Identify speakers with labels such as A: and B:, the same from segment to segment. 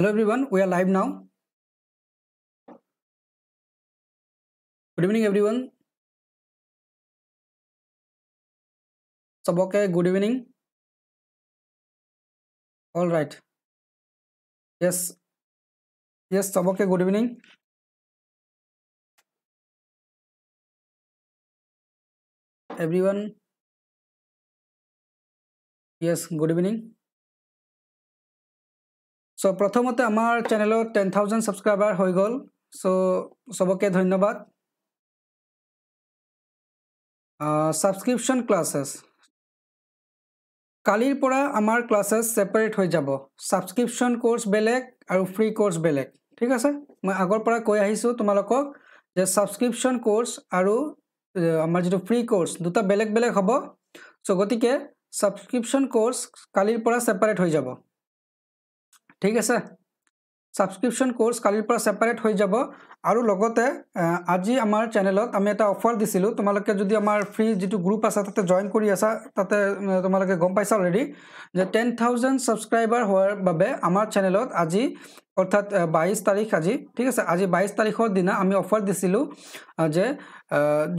A: Hello everyone, we are live now. Good evening everyone. Sab okay, good evening. All right. Yes. Yes, sab okay, good evening. Everyone.
B: Yes, good evening. চ' প্ৰথমতে আমাৰ চেনেলত ten thousand subscriber হৈ গ'ল চ' চবকে ধন্যবাদ subscription classes কালিৰ পৰা আমাৰ ক্লাছেছ ছেপাৰেট হৈ যাব ছাবস্ক্ৰিপশ্যন কোৰ্ছ বেলেগ আৰু ফ্ৰী কোৰ্ছ বেলেগ ঠিক আছে মই আগৰ পৰা কৈ আহিছোঁ তোমালোকক যে ছাবস্ক্ৰিপশ্যন কোৰ্ছ আৰু আমাৰ যিটো ফ্ৰী কোৰ্ছ দুটা বেলেগ বেলেগ হ'ব চ' গতিকে ছাবস্ক্ৰিপশ্যন কোৰ্ছ কালিৰ পৰা ছেপাৰেট হৈ যাব ঠিক আছে ছাবস্ক্ৰিপশ্যন কোৰ্ছ কালিৰ পৰা ছেপাৰেট হৈ যাব আৰু লগতে আজি আমাৰ চেনেলত আমি এটা অফাৰ দিছিলোঁ তোমালোকে যদি আমাৰ ফ্ৰী যিটো গ্ৰুপ আছে তাতে জইন কৰি আছা তাতে তোমালোকে গম পাইছা অলৰেডি যে টেন থাউজেণ্ড ছাবস্ক্ৰাইবাৰ হোৱাৰ বাবে আমাৰ চেনেলত আজি অৰ্থাৎ বাইছ তাৰিখ আজি ঠিক আছে আজি বাইছ তাৰিখৰ দিনা আমি অফাৰ দিছিলোঁ যে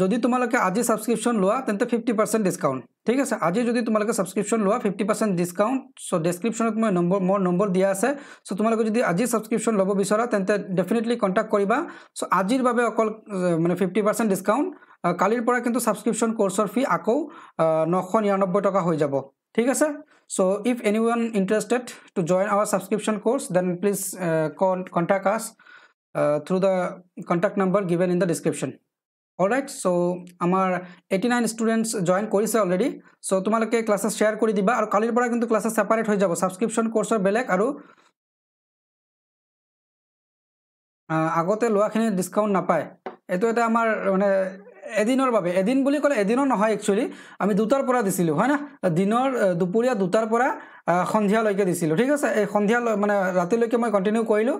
B: যদি তোমালোকে আজি ছাবস্ক্ৰিপশ্যন লোৱা তেন্তে ফিফটি পাৰ্চেণ্ট ডিছকাউণ্ট ঠিক আছে আজি যদি তোমালোকে ছাবস্ক্ৰিপশ্যন লোৱা ফিফটি পাৰ্চেণ্ট ডিছকাউণ্ট চ' ডেছক্ৰিপশ্যনত মই নম্বৰ মোৰ নম্বৰ দিয়া আছে চ' তোমালোকে যদি আজি ছাবস্ক্ৰিপশ্যন ল'ব বিচৰা তেন্তে ডেফিনেটলি কণ্টেক্ট কৰিবা চ' আজিৰ বাবে অকল মানে ফিফটি পাৰ্চেণ্ট ডিছকাউণ্ট কালিৰ পৰা কিন্তু ছাবস্ক্ৰিপশ্যন কৰ্চৰ ফি আকৌ নশ নিৰানব্বৈ টকা হৈ যাব ঠিক আছে so' if any one interested to join our subscription course then please contact us through the contact number given in the description alright so' আমাৰ এইটি নাইন ষ্টুডেণ্টছ জইন কৰিছে অলৰেডি চ' তোমালোকে ক্লাছেছ শ্বেয়াৰ কৰি দিবা আৰু কালিৰ পৰা কিন্তু classes separate হৈ যাব ছাবস্ক্ৰিপশ্যন কৰ্চৰ বেলেগ আৰু আগতে লোৱাখিনি ডিছকাউণ্ট নাপায় এইটো এটা আমাৰ মানে এদিনৰ বাবে এদিন বুলি ক'লে এদিনৰ নহয় একচুৱেলি আমি দুটাৰ পৰা দিছিলোঁ হয় ন দিনৰ দুপৰীয়া দুটাৰ পৰা সন্ধিয়ালৈকে দিছিলোঁ ঠিক আছে এই সন্ধিয়ালৈ মানে ৰাতিলৈকে মই কণ্টিনিউ কৰিলোঁ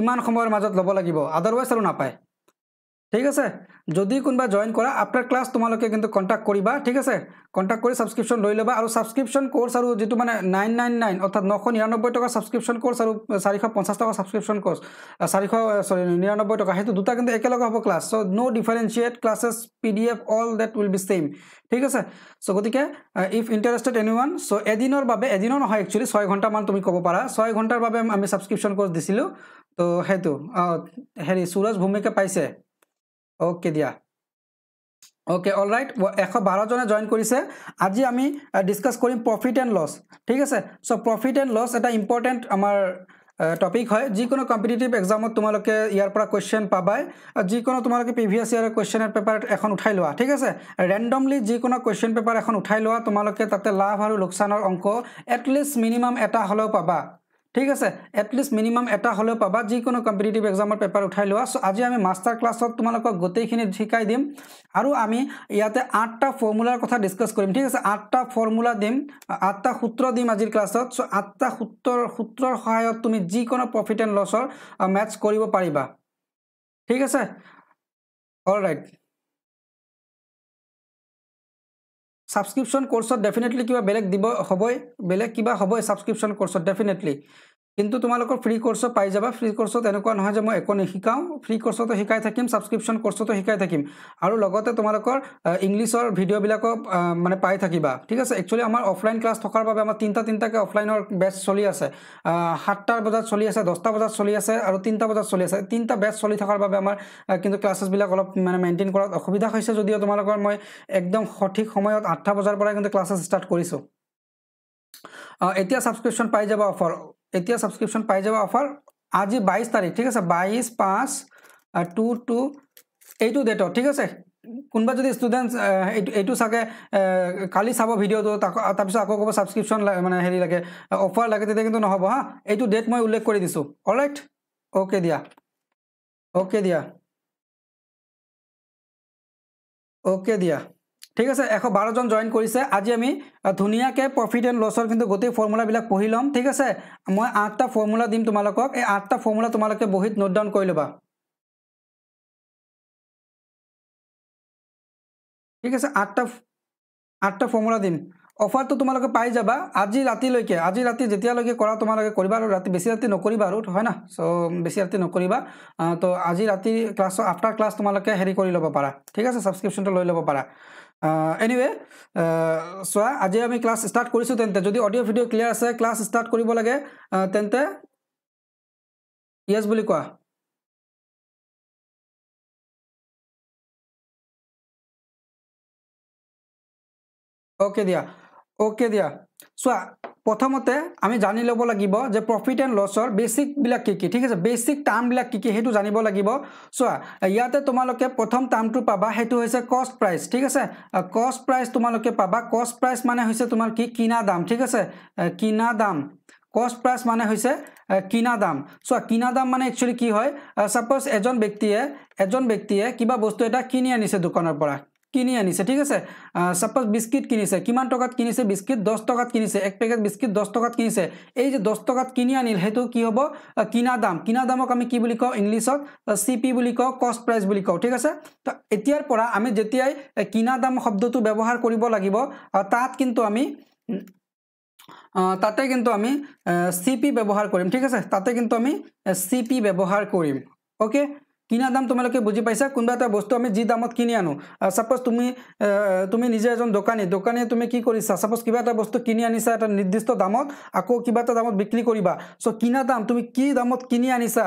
B: ইমান সময়ৰ মাজত ল'ব লাগিব আদাৰৱাইজ আৰু নাপায় ঠিক আছে যদি কোনোবা জইন কৰা আফটাৰ ক্লাছ তোমালোকে কিন্তু কন্টাক্ট কৰিবা ঠিক আছে কন্টাক্ট কৰি সাবস্ক্ৰিপশন লৈ লবা আৰু ছাবস্ক্ৰিপশ্যন কৰ্চ আৰু যিটো মানে নাইন নাইন নাইন অৰ্থাৎ নশ নিৰানব্বই টাকা সাবস্ক্ৰিপশন ক'ৰ্চ আৰু চাৰিশ পঞ্চাছ টাকা সাবস্ক্ৰিপশন কোৰ্স চাৰিশ চৰি নিৰান্নব্বৈ টকা সেইটো দুটা কিন্তু একেলগে হ'ব class so' no' differentiate classes P D F all date will be same ঠিক আছে চ' গতিকে if interested any one so' এদিনৰ বাবে এদিনও নহয় একচুৱেলি ছয় ঘণ্টামান তুমি কব পাৰা ছয় ঘণ্টাৰ বাবে আমি ছাবস্ক্ৰিপশ্যন ক'ৰ্চ দিছিলোঁ তো সেইটো হেৰি সূৰজ ভূমিকা পাইছে অ'কে দিয়া অ'কে অল ৰাইট এশ বাৰজনে জইন কৰিছে আজি আমি ডিছকাছ কৰিম প্ৰফিট এণ্ড লছ ঠিক আছে চ' প্ৰফিট এণ্ড লছ এটা ইম্পৰ্টেণ্ট আমাৰ টপিক হয় যিকোনো কম্পিটিটিভ এক্সামত তোমালোকে ইয়াৰ পৰা কুৱেশ্যন পাবাই যিকোনো তোমালোকে প্ৰিভিয়াছ ইয়াৰ কুৱেশ্যন পেপাৰ এখন উঠাই লোৱা ঠিক আছে ৰেণ্ডমলি যিকোনো কুৱেশ্যন পেপাৰ এখন উঠাই লোৱা তোমালোকে তাতে লাভ আৰু লোকচানৰ অংক এটলিষ্ট মিনিমাম এটা হ'লেও পাবা ঠিক আছে এটলিষ্ট মিনিমাম এটা হ'লেও পাবা যিকোনো কম্পিটিটিভ এক্সামৰ পেপাৰ উঠাই লোৱা চ' আজি আমি মাষ্টাৰ ক্লাছত তোমালোকক গোটেইখিনি শিকাই দিম আৰু আমি ইয়াতে আঠটা ফৰ্মুলাৰ কথা ডিছকাছ কৰিম ঠিক আছে আঠটা ফৰ্মুলা দিম আঠটা সূত্ৰ দিম আজিৰ ক্লাছত চ' আঠটা সূত্ৰৰ সূত্ৰৰ সহায়ত তুমি যিকোনো প্ৰফিট এণ্ড লছৰ মেটছ কৰিব পাৰিবা ঠিক আছে অল ৰাইট ছাবস্ক্ৰিপশ্যন কৰ্চত ডেফিনেটলি কিবা বেলেগ দিব হ'বই বেলেগ কিবা হ'বই ছাবস্ক্ৰিপশ্যন কৰ্চত ডেফিনেটলি কিন্তু তোমালোকৰ ফ্ৰী কৰ্চত পাই যাবা ফ্ৰী কৰ্চত এনেকুৱা নহয় যে মই একো নিশিকাওঁ ফ্ৰী কৰ্চতো শিকাই থাকিম ছাবস্ক্ৰিপশ্যন কৰ্চটো শিকাই থাকিম আৰু লগতে তোমালোকৰ ইংলিছৰ ভিডিঅ'বিলাকো মানে পাই থাকিবা ঠিক আছে একচুৱেলি আমাৰ অফলাইন ক্লাছ থকাৰ বাবে আমাৰ তিনিটা তিনিটাকৈ অফলাইনৰ বেচ চলি আছে সাতটা বজাত চলি আছে দহটা বজাত চলি আছে আৰু তিনিটা বজাত চলি আছে তিনিটা বেচ চলি থকাৰ বাবে আমাৰ কিন্তু ক্লাছেছবিলাক অলপ মানে মেইনটেইন কৰাত অসুবিধা হৈছে যদিও তোমালোকৰ মই একদম সঠিক সময়ত আঠটা বজাৰ পৰাই কিন্তু ক্লাছেছ ষ্টাৰ্ট কৰিছোঁ এতিয়া ছাবস্ক্ৰিপশ্যন পাই যাবা অফাৰ এতিয়া ছাবস্ক্ৰিপশ্যন পাই যাব অফাৰ আজি বাইছ তাৰিখ ঠিক আছে বাইছ পাঁচ টু টু এইটো ডেটত ঠিক আছে কোনোবা যদি ষ্টুডেণ্টছ এইটো এইটো চাগে কালি চাব ভিডিঅ'টো তাক তাৰপিছত আকৌ ক'ব ছাবস্ক্ৰিপশ্যন মানে হেৰি লাগে অফাৰ লাগে তেতিয়া কিন্তু নহ'ব হা এইটো ডেট মই উল্লেখ কৰি দিছোঁ অল ৰাইট অ'কে দিয়া অ'কে দিয়া অ'কে দিয়া ঠিক আছে এশ বাৰজন জইন কৰিছে আজি আমি ধুনিয়াকে প্ৰফিট এণ্ড লছৰ কিন্তু গোটেই ফৰ্মুলাবিল পঢ়ি লম ঠিক আছে মই আঠটা ফৰ্মুলা দিম তোমালোকক এই আঠটা ফৰ্মুলা তোমালোকে বহিত নোট ডাউন কৰি লবা ঠিক আছে আটটা আটটা ফৰ্মুলা দিম অফাৰটো তোমালোকে পাই যাবা আজি ৰাতিলৈকে আজি ৰাতি যেতিয়ালৈকে কৰা তোমালোকে কৰিবা আৰু ৰাতি বেছি ৰাতি নকৰিবা আৰু হয় না সো বেশি ৰাতে নক তো আজি ৰাতি ক্লাস আফটাৰ ক্লাছ তোমালোকে হেৰি কৰি ল'ব পাৰা ঠিক আছে ছাবস্ক্ৰিপশ্যনটো লৈ ল'ব পাৰা এনিৱে চোৱা আজি আমি ক্লাছ ষ্টাৰ্ট কৰিছোঁ তেন্তে যদি অডিঅ' ভিডিঅ' ক্লিয়াৰ আছে ক্লাছ ষ্টাৰ্ট কৰিব লাগে তেন্তে য়েছ বুলি কোৱা ओके दिया ओके दिया চোৱা প্ৰথমতে আমি জানি ল'ব লাগিব যে প্ৰফিট এণ্ড লছৰ বেচিকবিলাক কি কি ঠিক আছে বেচিক টাৰ্মবিলাক কি কি সেইটো জানিব লাগিব চোৱা ইয়াতে তোমালোকে প্ৰথম টাৰ্মটো পাবা সেইটো হৈছে কষ্ট প্ৰাইচ ঠিক আছে কষ্ট প্ৰাইচ তোমালোকে পাবা কষ্ট প্ৰাইচ মানে হৈছে তোমাৰ কি কিনা দাম ঠিক আছে কিনা দাম কষ্ট প্ৰাইচ মানে হৈছে কিনা দাম চোৱা কিনা দাম মানে একচুৱেলি কি হয় ছাপ'জ এজন ব্যক্তিয়ে এজন ব্যক্তিয়ে কিবা বস্তু এটা কিনি আনিছে দোকানৰ পৰা কিনি আনিছে ঠিক আছে ছাপ'জ বিস্কিট কিনিছে কিমান টকাত কিনিছে বিস্কিট দহ টকাত কিনিছে এক পেকেট বিস্কিট দহ টকাত কিনিছে এই যে দহ টকাত কিনি আনিল সেইটো কি হ'ব কিনা দাম কিনা দামক আমি কি বুলি কওঁ ইংলিছত চি পি বুলি কওঁ কষ্ট প্ৰাইজ বুলি কওঁ ঠিক আছে তো এতিয়াৰ পৰা আমি যেতিয়াই কিনা দাম শব্দটো ব্যৱহাৰ কৰিব লাগিব তাত কিন্তু আমি তাতে কিন্তু আমি চি পি ব্যৱহাৰ কৰিম ঠিক আছে তাতে কিন্তু আমি চি পি ব্যৱহাৰ কৰিম অ'কে কিনা দাম তোমালোকে বুজি পাইছা কোনোবা এটা বস্তু আমি যি দামত কিনি আনো ছাপ'জ তুমি তুমি নিজে এজন দোকানী দোকানীয়ে তুমি কি কৰিছা ছাপ'জ কিবা এটা বস্তু কিনি আনিছা এটা নিৰ্দিষ্ট দামত আকৌ কিবা এটা দামত বিক্ৰী কৰিবা চ' কিনা দাম তুমি কি দামত কিনি আনিছা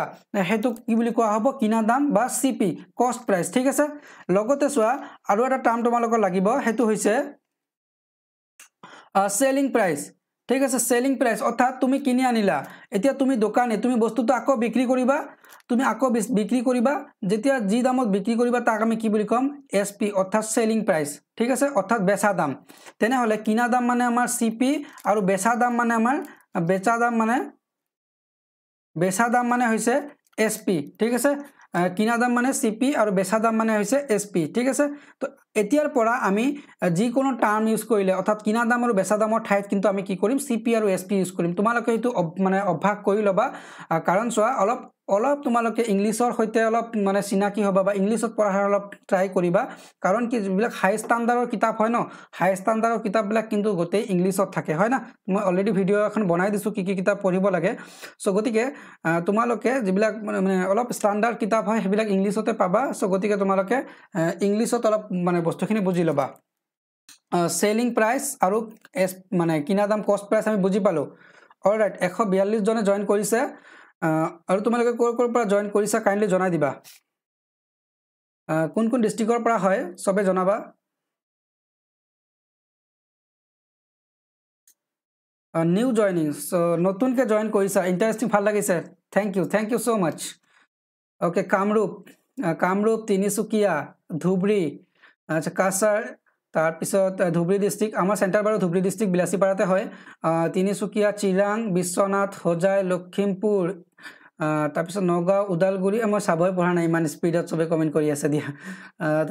B: সেইটোক কি বুলি কোৱা হ'ব কিনা দাম বা চি পি কষ্ট ঠিক আছে লগতে চোৱা আৰু এটা টাৰ্ম তোমালোকৰ লাগিব সেইটো হৈছে চেলিং প্ৰাইচ ঠিক আছে চেলিং প্ৰাইচ অৰ্থাৎ তুমি কিনি আনিলা এতিয়া তুমি দোকানী তুমি বস্তুটো আকৌ বিক্ৰী কৰিবা তুমি আকৌ বিক্ৰী কৰিবা যেতিয়া যি দামত বিক্ৰী কৰিবা তাক আমি কি বুলি ক'ম এছ পি অৰ্থাৎ চেলিং প্ৰাইচ ঠিক আছে অৰ্থাৎ বেচা দাম তেনেহ'লে কিনা দাম মানে আমাৰ চি পি আৰু বেচা দাম মানে আমাৰ বেচা দাম মানে বেচা দাম মানে হৈছে এছ পি ঠিক আছে কিনা দাম মানে চি পি আৰু বেচা দাম মানে হৈছে এছ পি ঠিক আছে তো এতিয়াৰ পৰা আমি যিকোনো টাৰ্ম ইউজ কৰিলে অৰ্থাৎ কিনা দাম আৰু বেচা দামৰ ঠাইত কিন্তু আমি কি কৰিম চি পি আৰু এছ পি ইউজ কৰিম তোমালোকে সেইটো মানে অভ্যাস কৰি ল'বা কাৰণ চোৱা অলপ অলপ তোমালোকে ইংলিছৰ সৈতে অলপ মানে চিনাকি হ'বা বা ইংলিছত পঢ়াৰ অলপ ট্ৰাই কৰিবা কাৰণ কি যিবিলাক হাই ষ্টাণ্ডাৰ্ডৰ কিতাপ হয় ন হাই ষ্টাণ্ডাৰ্ডৰ কিতাপবিলাক কিন্তু গোটেই ইংলিছত থাকে হয় না মই অলৰেডি ভিডিঅ' এখন বনাই দিছোঁ কি কি কিতাপ পঢ়িব লাগে চ' গতিকে তোমালোকে যিবিলাক মানে অলপ ষ্টাণ্ডাৰ্ড কিতাপ হয় সেইবিলাক ইংলিছতে পাবা চ' গতিকে তোমালোকে ইংলিছত অলপ মানে বস্তুখিনি বুজি ল'বা চেলিং প্ৰাইচ আৰু মানে কিনা দাম কষ্ট প্ৰাইচ আমি বুজি পালোঁ অল ৰাইট এশ বিয়াল্লিছজনে জইন কৰিছে আৰু তোমালোকে ক'ৰ ক'ৰ পৰা জইন কৰিছা কাইণ্ডলি জনাই দিবা কোন কোন ডিষ্ট্ৰিক্টৰ পৰা হয় চবে জনাবা নিউ জইনিং নতুনকৈ জইন কৰিছা ইণ্টাৰেষ্টিং ভাল লাগিছে thank you thank you so' much okay Kamrup Kamrup Tinsukia Dhubri আচ্ছা কাছাৰ তাৰপিছত ধুবুৰী ডিষ্ট্ৰিক্ট আমাৰ চেণ্টাৰ বাৰু ধুবুৰী ডিষ্ট্ৰিক্ট বিলাচীপাৰাতে হয় তিনিচুকীয়া চিৰাং বিশ্বনাথ হোজাই লখিমপুৰ তাৰপিছত নগাঁও ওদালগুৰি মই চাবই পৰা নাই ইমান স্পীডত চবেই কমেণ্ট কৰি আছে দিয়া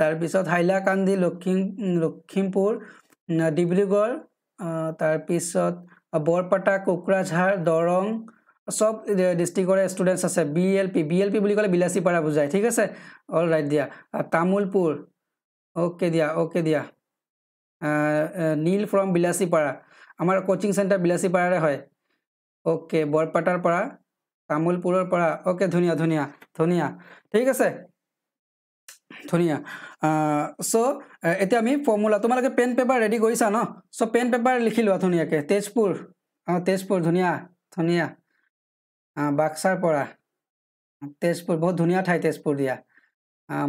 B: তাৰপিছত হাইলাকান্দি লখিম লখিমপুৰ ডিব্ৰুগড় তাৰপিছত বৰপেটা কোকৰাঝাৰ দৰং চব ডিষ্ট্ৰিক্টৰে ষ্টুডেণ্টছ আছে B L P B L P বুলি ক'লে বিলাচীপাৰা বুজায় ঠিক আছে অল ৰাইট দিয়া তামোলপুৰ অ'কে দিয়া অ'কে দিয়া নীল ফ্ৰম বিলাচীপাৰা আমাৰ কোচিং চেণ্টাৰ বিলাচীপাৰাৰে হয় অ'কে বৰপেটাৰ পৰা তামোলপুৰৰ পৰা অ'কে ধুনীয়া ধুনীয়া ধুনীয়া ঠিক আছে ধুনীয়া চ' এতিয়া আমি ফৰ্মুলা তোমালোকে পেন পেপাৰ ৰেডি কৰিছা ন চ' পেন পেপাৰ লিখি লোৱা ধুনীয়াকৈ তেজপুৰ অঁ তেজপুৰ ধুনীয়া ধুনীয়া বাক্সাৰ পৰা তেজপুৰ বহুত ধুনীয়া ঠাই তেজপুৰ দিয়া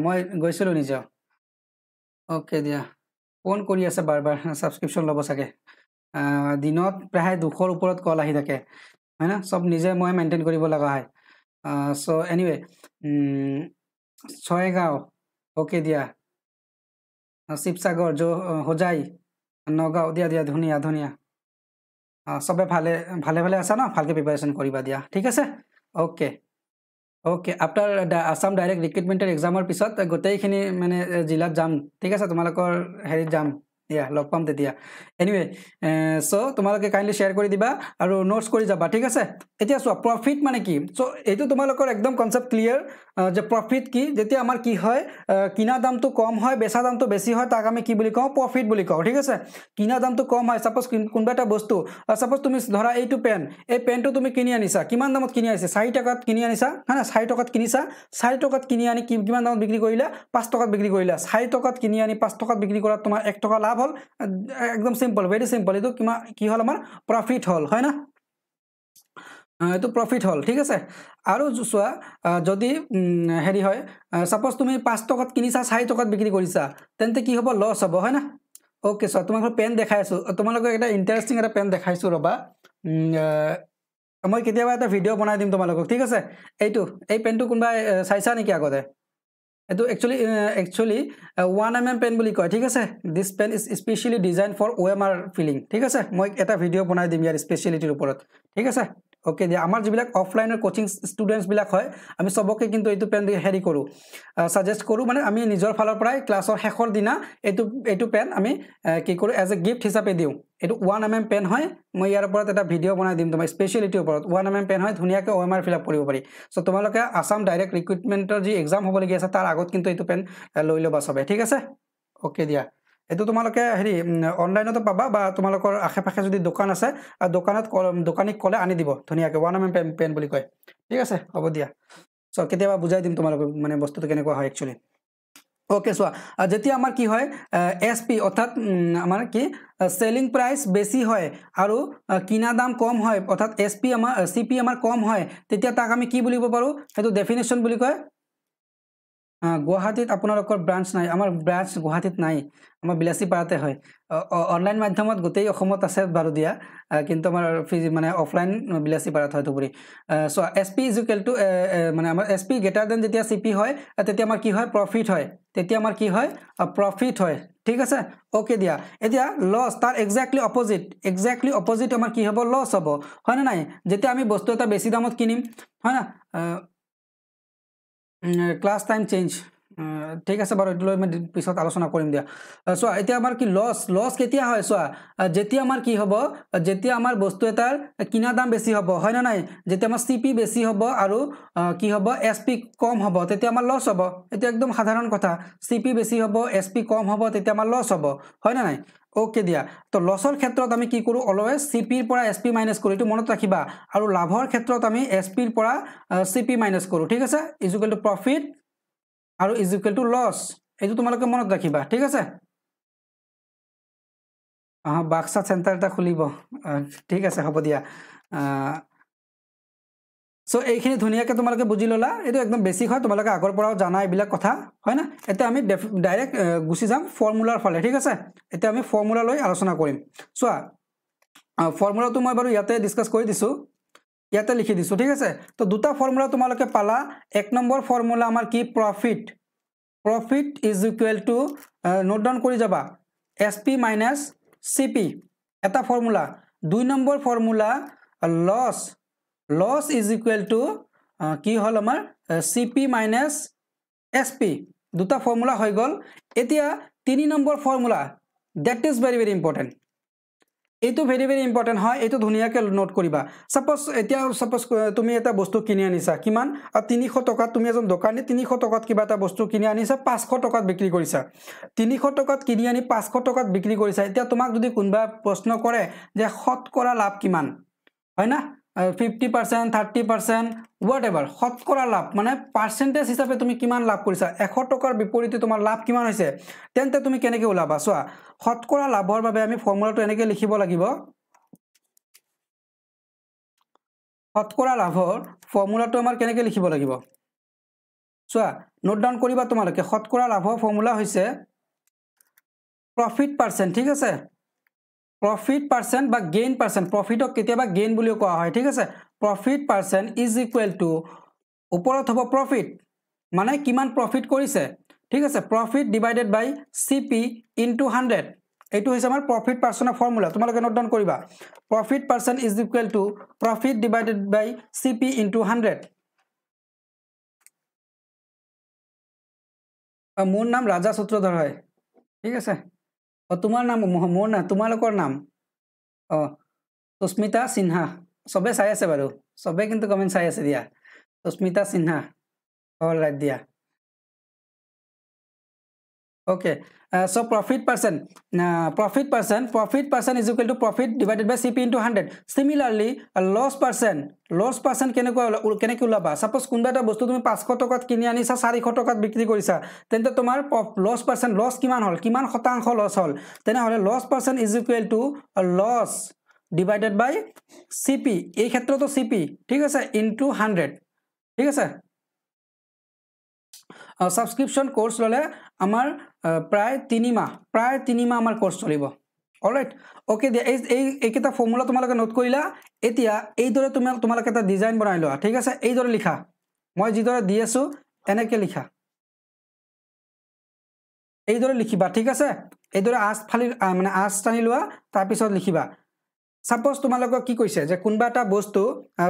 B: মই গৈছিলোঁ নিজেও অ'কে দিয়া ফোন কৰি আছে বাৰ বাৰ ছাবস্ক্ৰিপশ্যন ল'ব চাগে দিনত প্ৰায় দুশৰ ওপৰত কল আহি থাকে হয় না সব নিজে মই মেইনটেইন কৰিব লগা হয় চ' এনিৱে ছয়গাঁও অ'কে দিয়া শিৱসাগৰ জ হোজাই নগাঁও দিয়া দিয়া ধুনীয়া ধুনীয়া চবে ভালে ভালে ভালে আছা ন ভালকৈ প্ৰিপেৰেশ্যন কৰিবা দিয়া ঠিক আছে okay okay after Assam direct ৰিক্ৰুইটমেণ্টৰ এক্সামৰ পিছত গোটেইখিনি মানে জিলাত যাম ঠিক আছে তোমালোকৰ হেৰিত যাম দিয়া লগ পাম তেতিয়া এনিৱে চ' তোমালোকে কাইণ্ডলি শ্বেয়াৰ কৰি দিবা আৰু নোটছ কৰি যাবা ঠিক আছে এতিয়া চোৱা প্ৰফিট মানে কি চ' এইটো তোমালোকৰ একদম কনচেপ্ট ক্লিয়াৰ যে প্ৰফিট কি যেতিয়া আমাৰ কি হয় কিনা দামটো কম হয় বেচা দামটো বেছি হয় তাক আমি কি বুলি কওঁ প্ৰফিট বুলি কওঁ ঠিক আছে কিনা দামটো কম হয় ছাপ'জ কোনোবা এটা বস্তু ছাপ'জ তুমি ধৰা এইটো পেন এই পেনটো তুমি কিনি আনিছা কিমান দামত কিনি আনিছা চাৰি টকাত কিনি আনিছা হয় না চাৰি টকাত কিনিছা চাৰি টকাত কিনি আনি কিমান দামত বিক্ৰী কৰিলা পাঁচ টকাত বিক্ৰী কৰিলা চাৰি টকাত কিনি আনি পাঁচ টকাত বিক্ৰী কৰাত তোমাৰ এক টকা লাভ হ'ল একদম চিম্পল ভেৰি চিম্পল এইটো কিমান কি হ'ল আমাৰ প্ৰফিট হ'ল হয় না এইটো প্ৰফিট হ'ল ঠিক আছে আৰু চোৱা যদি হেৰি হয় চাপ'জ তুমি পাঁচ টকাত কিনিছা চাৰি টকাত বিক্ৰী কৰিছা তেন্তে কি হ'ব লছ হ'ব হয় না অ'কে চোৱা তোমাক পেন দেখাই আছোঁ তোমালোকক এটা ইণ্টাৰেষ্টিং এটা পেন দেখাইছোঁ ৰ'বা মই কেতিয়াবা এটা ভিডিঅ' বনাই দিম তোমালোকক ঠিক আছে এইটো এই পেনটো কোনোবাই চাইছা নেকি আগতে এইটো actually actually one M M pen বুলি কয় ঠিক আছে this pen is specially design for O' M R filling ঠিক আছে মই এটা ভিডিঅ' বনাই দিম ইয়াৰ স্পেচিয়েলিটিৰ ওপৰত ঠিক আছে অ'কে দিয়া আমাৰ যিবিলাক অফলাইনৰ কোচিং ষ্টুডেণ্টছবিলাক হয় আমি চবকে কিন্তু এইটো পেন হেৰি কৰোঁ ছাজেষ্ট কৰোঁ মানে আমি নিজৰ ফালৰ পৰাই ক্লাছৰ শেষৰ দিনা এইটো এইটো পেন আমি কি কৰোঁ এজ এ গিফ্ট হিচাপে দিওঁ এইটো ওৱান এম এম পেন হয় মই ইয়াৰ ওপৰত এটা ভিডিঅ' বনাই দিম তোমাৰ স্পেচিয়েলিটিৰ ওপৰত ওৱান এম এম পেন হয় ধুনীয়াকৈ O M R fill up কৰিব পাৰি চ' তোমালোকে আছাম ডাইৰেক্ট ৰিক্ৰুইটমেণ্টৰ যি এক্সাম হ'বলগীয়া আছে তাৰ আগত কিন্তু এইটো পেন লৈ ল'বা চবে ঠিক আছে অ'কে দিয়া এইটো তোমালোকে হেৰি অনলাইনতো পাবা বা তোমালোকৰ আশে পাশে যদি দোকান আছে দোকানত দোকানীক ক'লে আনি দিব ধুনীয়াকৈ one M M pen pen বুলি কয় ঠিক আছে হ'ব দিয়া চ কেতিয়াবা বুজাই দিম তোমালোকক মানে বস্তুটো কেনেকুৱা হয় একচুৱেলি অ'কে চোৱা যেতিয়া আমাৰ কি হয় এছ পি অৰ্থাৎ আমাৰ কি চেলিং প্ৰাইচ বেছি হয় আৰু কিনা দাম কম হয় অৰ্থাৎ এছ পি আমাৰ চি পি আমাৰ কম হয় তেতিয়া তাক আমি কি বুলিব পাৰোঁ সেইটো ডেফিনেশ্যন বুলি কয় গুৱাহাটীত আপোনালোকৰ ব্ৰাঞ্চ নাই আমাৰ ব্ৰাঞ্চ গুৱাহাটীত নাই আমাৰ বিলাচীপাৰাতে হয় অনলাইন মাধ্যমত গোটেই অসমত আছে বাৰু দিয়া কিন্তু আমাৰ ফিজ মানে অফলাইন বিলাচী পাৰাত হয় Dhubri so' S P is equal to মানে আমাৰ এছ পি গ্ৰেটাৰ দেন যেতিয়া চি পি হয় তেতিয়া আমাৰ কি হয় প্ৰফিট হয় তেতিয়া আমাৰ কি হয় প্ৰফিট হয় ঠিক আছে অ'কে দিয়া এতিয়া লছ তাৰ একজেক্টলি অপ'জিট একজেক্টলি অপ'জিট আমাৰ কি হ'ব লছ হ'ব হয়নে নাই যেতিয়া আমি বস্তু এটা বেছি দামত কিনিম হয় না ক্লাছ টাইম চেঞ্জ ঠিক আছে বাৰু এইটো লৈ মই পিছত আলোচনা কৰিম দিয়া চোৱা এতিয়া আমাৰ কি লছ লছ কেতিয়া হয় চোৱা যেতিয়া আমাৰ কি হ'ব যেতিয়া আমাৰ বস্তু এটাৰ কিনা দাম বেছি হ'ব হয় নে নাই যেতিয়া আমাৰ চি পি বেছি হ'ব আৰু কি হ'ব এছ পি কম হ'ব তেতিয়া আমাৰ লছ হ'ব এতিয়া একদম সাধাৰণ কথা চি পি বেছি হ'ব এছ পি কম হ'ব তেতিয়া আমাৰ লছ হ'ব হয় নে নাই ওকে দিয়া তো লসর ক্ষেত্র আমি কি করো অলওয়েজ সিপির এসপি মাইনাস করো এই মনত রাখবা আর লাভর ক্ষেত্র আমি এসপির সিপি মাইনাস করো ঠিক আছে ইজুকুয়াল টু প্রফিট আর ইজুকুয়াল টু লস এই তোমালে মনত রাখবা ঠিক আছে বাক্সা সেন্টার খুলব ঠিক আছে হব দিয়া সো এইখিনি ধুনিয়াকৈ তোমালোকে বুজি ল'লা এইটো একদম বেছিক হয় তোমালোকে আগৰ পৰাও জানা এইবিলাক কথা হয় না এতিয়া আমি ডাইৰেক্ট গুচি যাম ফৰ্মুলাৰ ফালে ঠিক আছে এতিয়া আমি ফৰ্মুলালৈ আলোচনা কৰিম চোৱা ফৰ্মুলাটো মই বাৰু ইয়াতে ডিছকাছ কৰি দিছোঁ ইয়াতে লিখি দিছোঁ ঠিক আছে তো দুটা ফৰ্মুলা তোমালোকে পালা এক নম্বৰ ফৰ্মুলা আমাৰ কি profit profit is equal to note down কৰি যাবা S P minus C P এটা ফৰ্মুলা দুই number formula loss loss is equal to কি হ'ল আমাৰ C P minus S P দুটা ফৰ্মুলা হৈ গ'ল এতিয়া তিনি number formula that is very very important এইটো ভেৰি ভেৰি ইম্পৰ্টেণ্ট হয় এইটো ধুনীয়াকৈ নোট কৰিবা ছাপ'জ এতিয়া ছাপ'জ তুমি এটা বস্তু কিনি আনিছা কিমান আৰু তিনিশ টকাত তুমি এজন দোকানী তিনিশ টকাত কিবা এটা বস্তু কিনি আনিছা পাঁচশ টকাত বিক্ৰী কৰিছা তিনিশ টকাত কিনি আনি পাঁচশ টকাত বিক্ৰী কৰিছা এতিয়া তোমাক যদি কোনোবাই প্ৰশ্ন কৰে যে শতকৰা লাভ কিমান হয় না fifty percent thirty percent whatever শতকৰা লাভ মানে পাৰ্চেণ্টেজ হিচাপে তুমি কিমান লাভ কৰিছা এশ টকাৰ বিপৰীতে তোমাৰ লাভ কিমান হৈছে তেন্তে তুমি কেনেকৈ ওলাবা চোৱা শতকৰা লাভৰ বাবে আমি ফৰ্মুলাটো এনেকৈ লিখিব লাগিব শতকৰা লাভৰ ফৰ্মুলাটো আমাৰ কেনেকৈ লিখিব লাগিব চোৱা নোট ডাউন কৰিবা তোমালোকে শতকৰা লাভৰ ফৰ্মুলা হৈছে প্ৰফিট পাৰ্চেণ্ট ঠিক আছে প্ৰফিট পাৰ্চেণ্ট বা গেইন পাৰ্চেণ্ট প্ৰফিটক কেতিয়াবা গেইন বুলিও কোৱা হয় ঠিক আছে profit percent is equal to ওপৰত হ'ব প্ৰফিট মানে কিমান প্ৰফিট কৰিছে ঠিক আছে profit divided by C P into hundred এইটো হৈছে আমাৰ প্ৰফিট পাৰ্চনৰ ফৰ্মুলা তোমালোকে নোট ডাউন কৰিবা profit percent is equal to profit divided by C P into hundred
A: মোৰ নাম ৰাজা সূত্ৰধৰ হয় ঠিক
B: আছে অঁ তোমাৰ নাম মোৰ নাম তোমালোকৰ নাম অঁ সুস্মিতা সিনহা চবে চাই আছে বাৰু চবে কিন্তু কমেণ্ট চাই আছে দিয়া সুস্মিতা সিনহা অল ৰাইট দিয়া okay so profit percent uh, profit percent profit percent is equal to profit divided by cp into 100 similarly a loss percent loss percent kene kene kulaba suppose kunba ta bostu tumi 500 tokat kini anisa 400 tokat bikri korisa then to tomar loss percent loss kiman hol kiman khotang hol loss hol then hole loss percent is equal to a loss divided by cp ei khetro to cp thik ase into 100 thik ase uh, subscription course lole amar প্ৰায় তিনিমাহ প্ৰায় তিনিমাহ আমাৰ course চলিব alright okay দিয়া এই এই এইকেইটা ফৰ্মুলা তোমালোকে নোট কৰিলা এতিয়া এইদৰে তুমি তোমালোকে এটা ডিজাইন বনাই লোৱা ঠিক আছে এইদৰে লিখা মই যিদৰে দি আছোঁ এনেকৈ লিখা এইদৰে লিখিবা ঠিক আছে এইদৰে আঁচ ফালি মানে আঁচ টানি লোৱা তাৰপিছত লিখিবা ছাপ'জ তোমালোকক কি কৈছে যে কোনোবা এটা বস্তু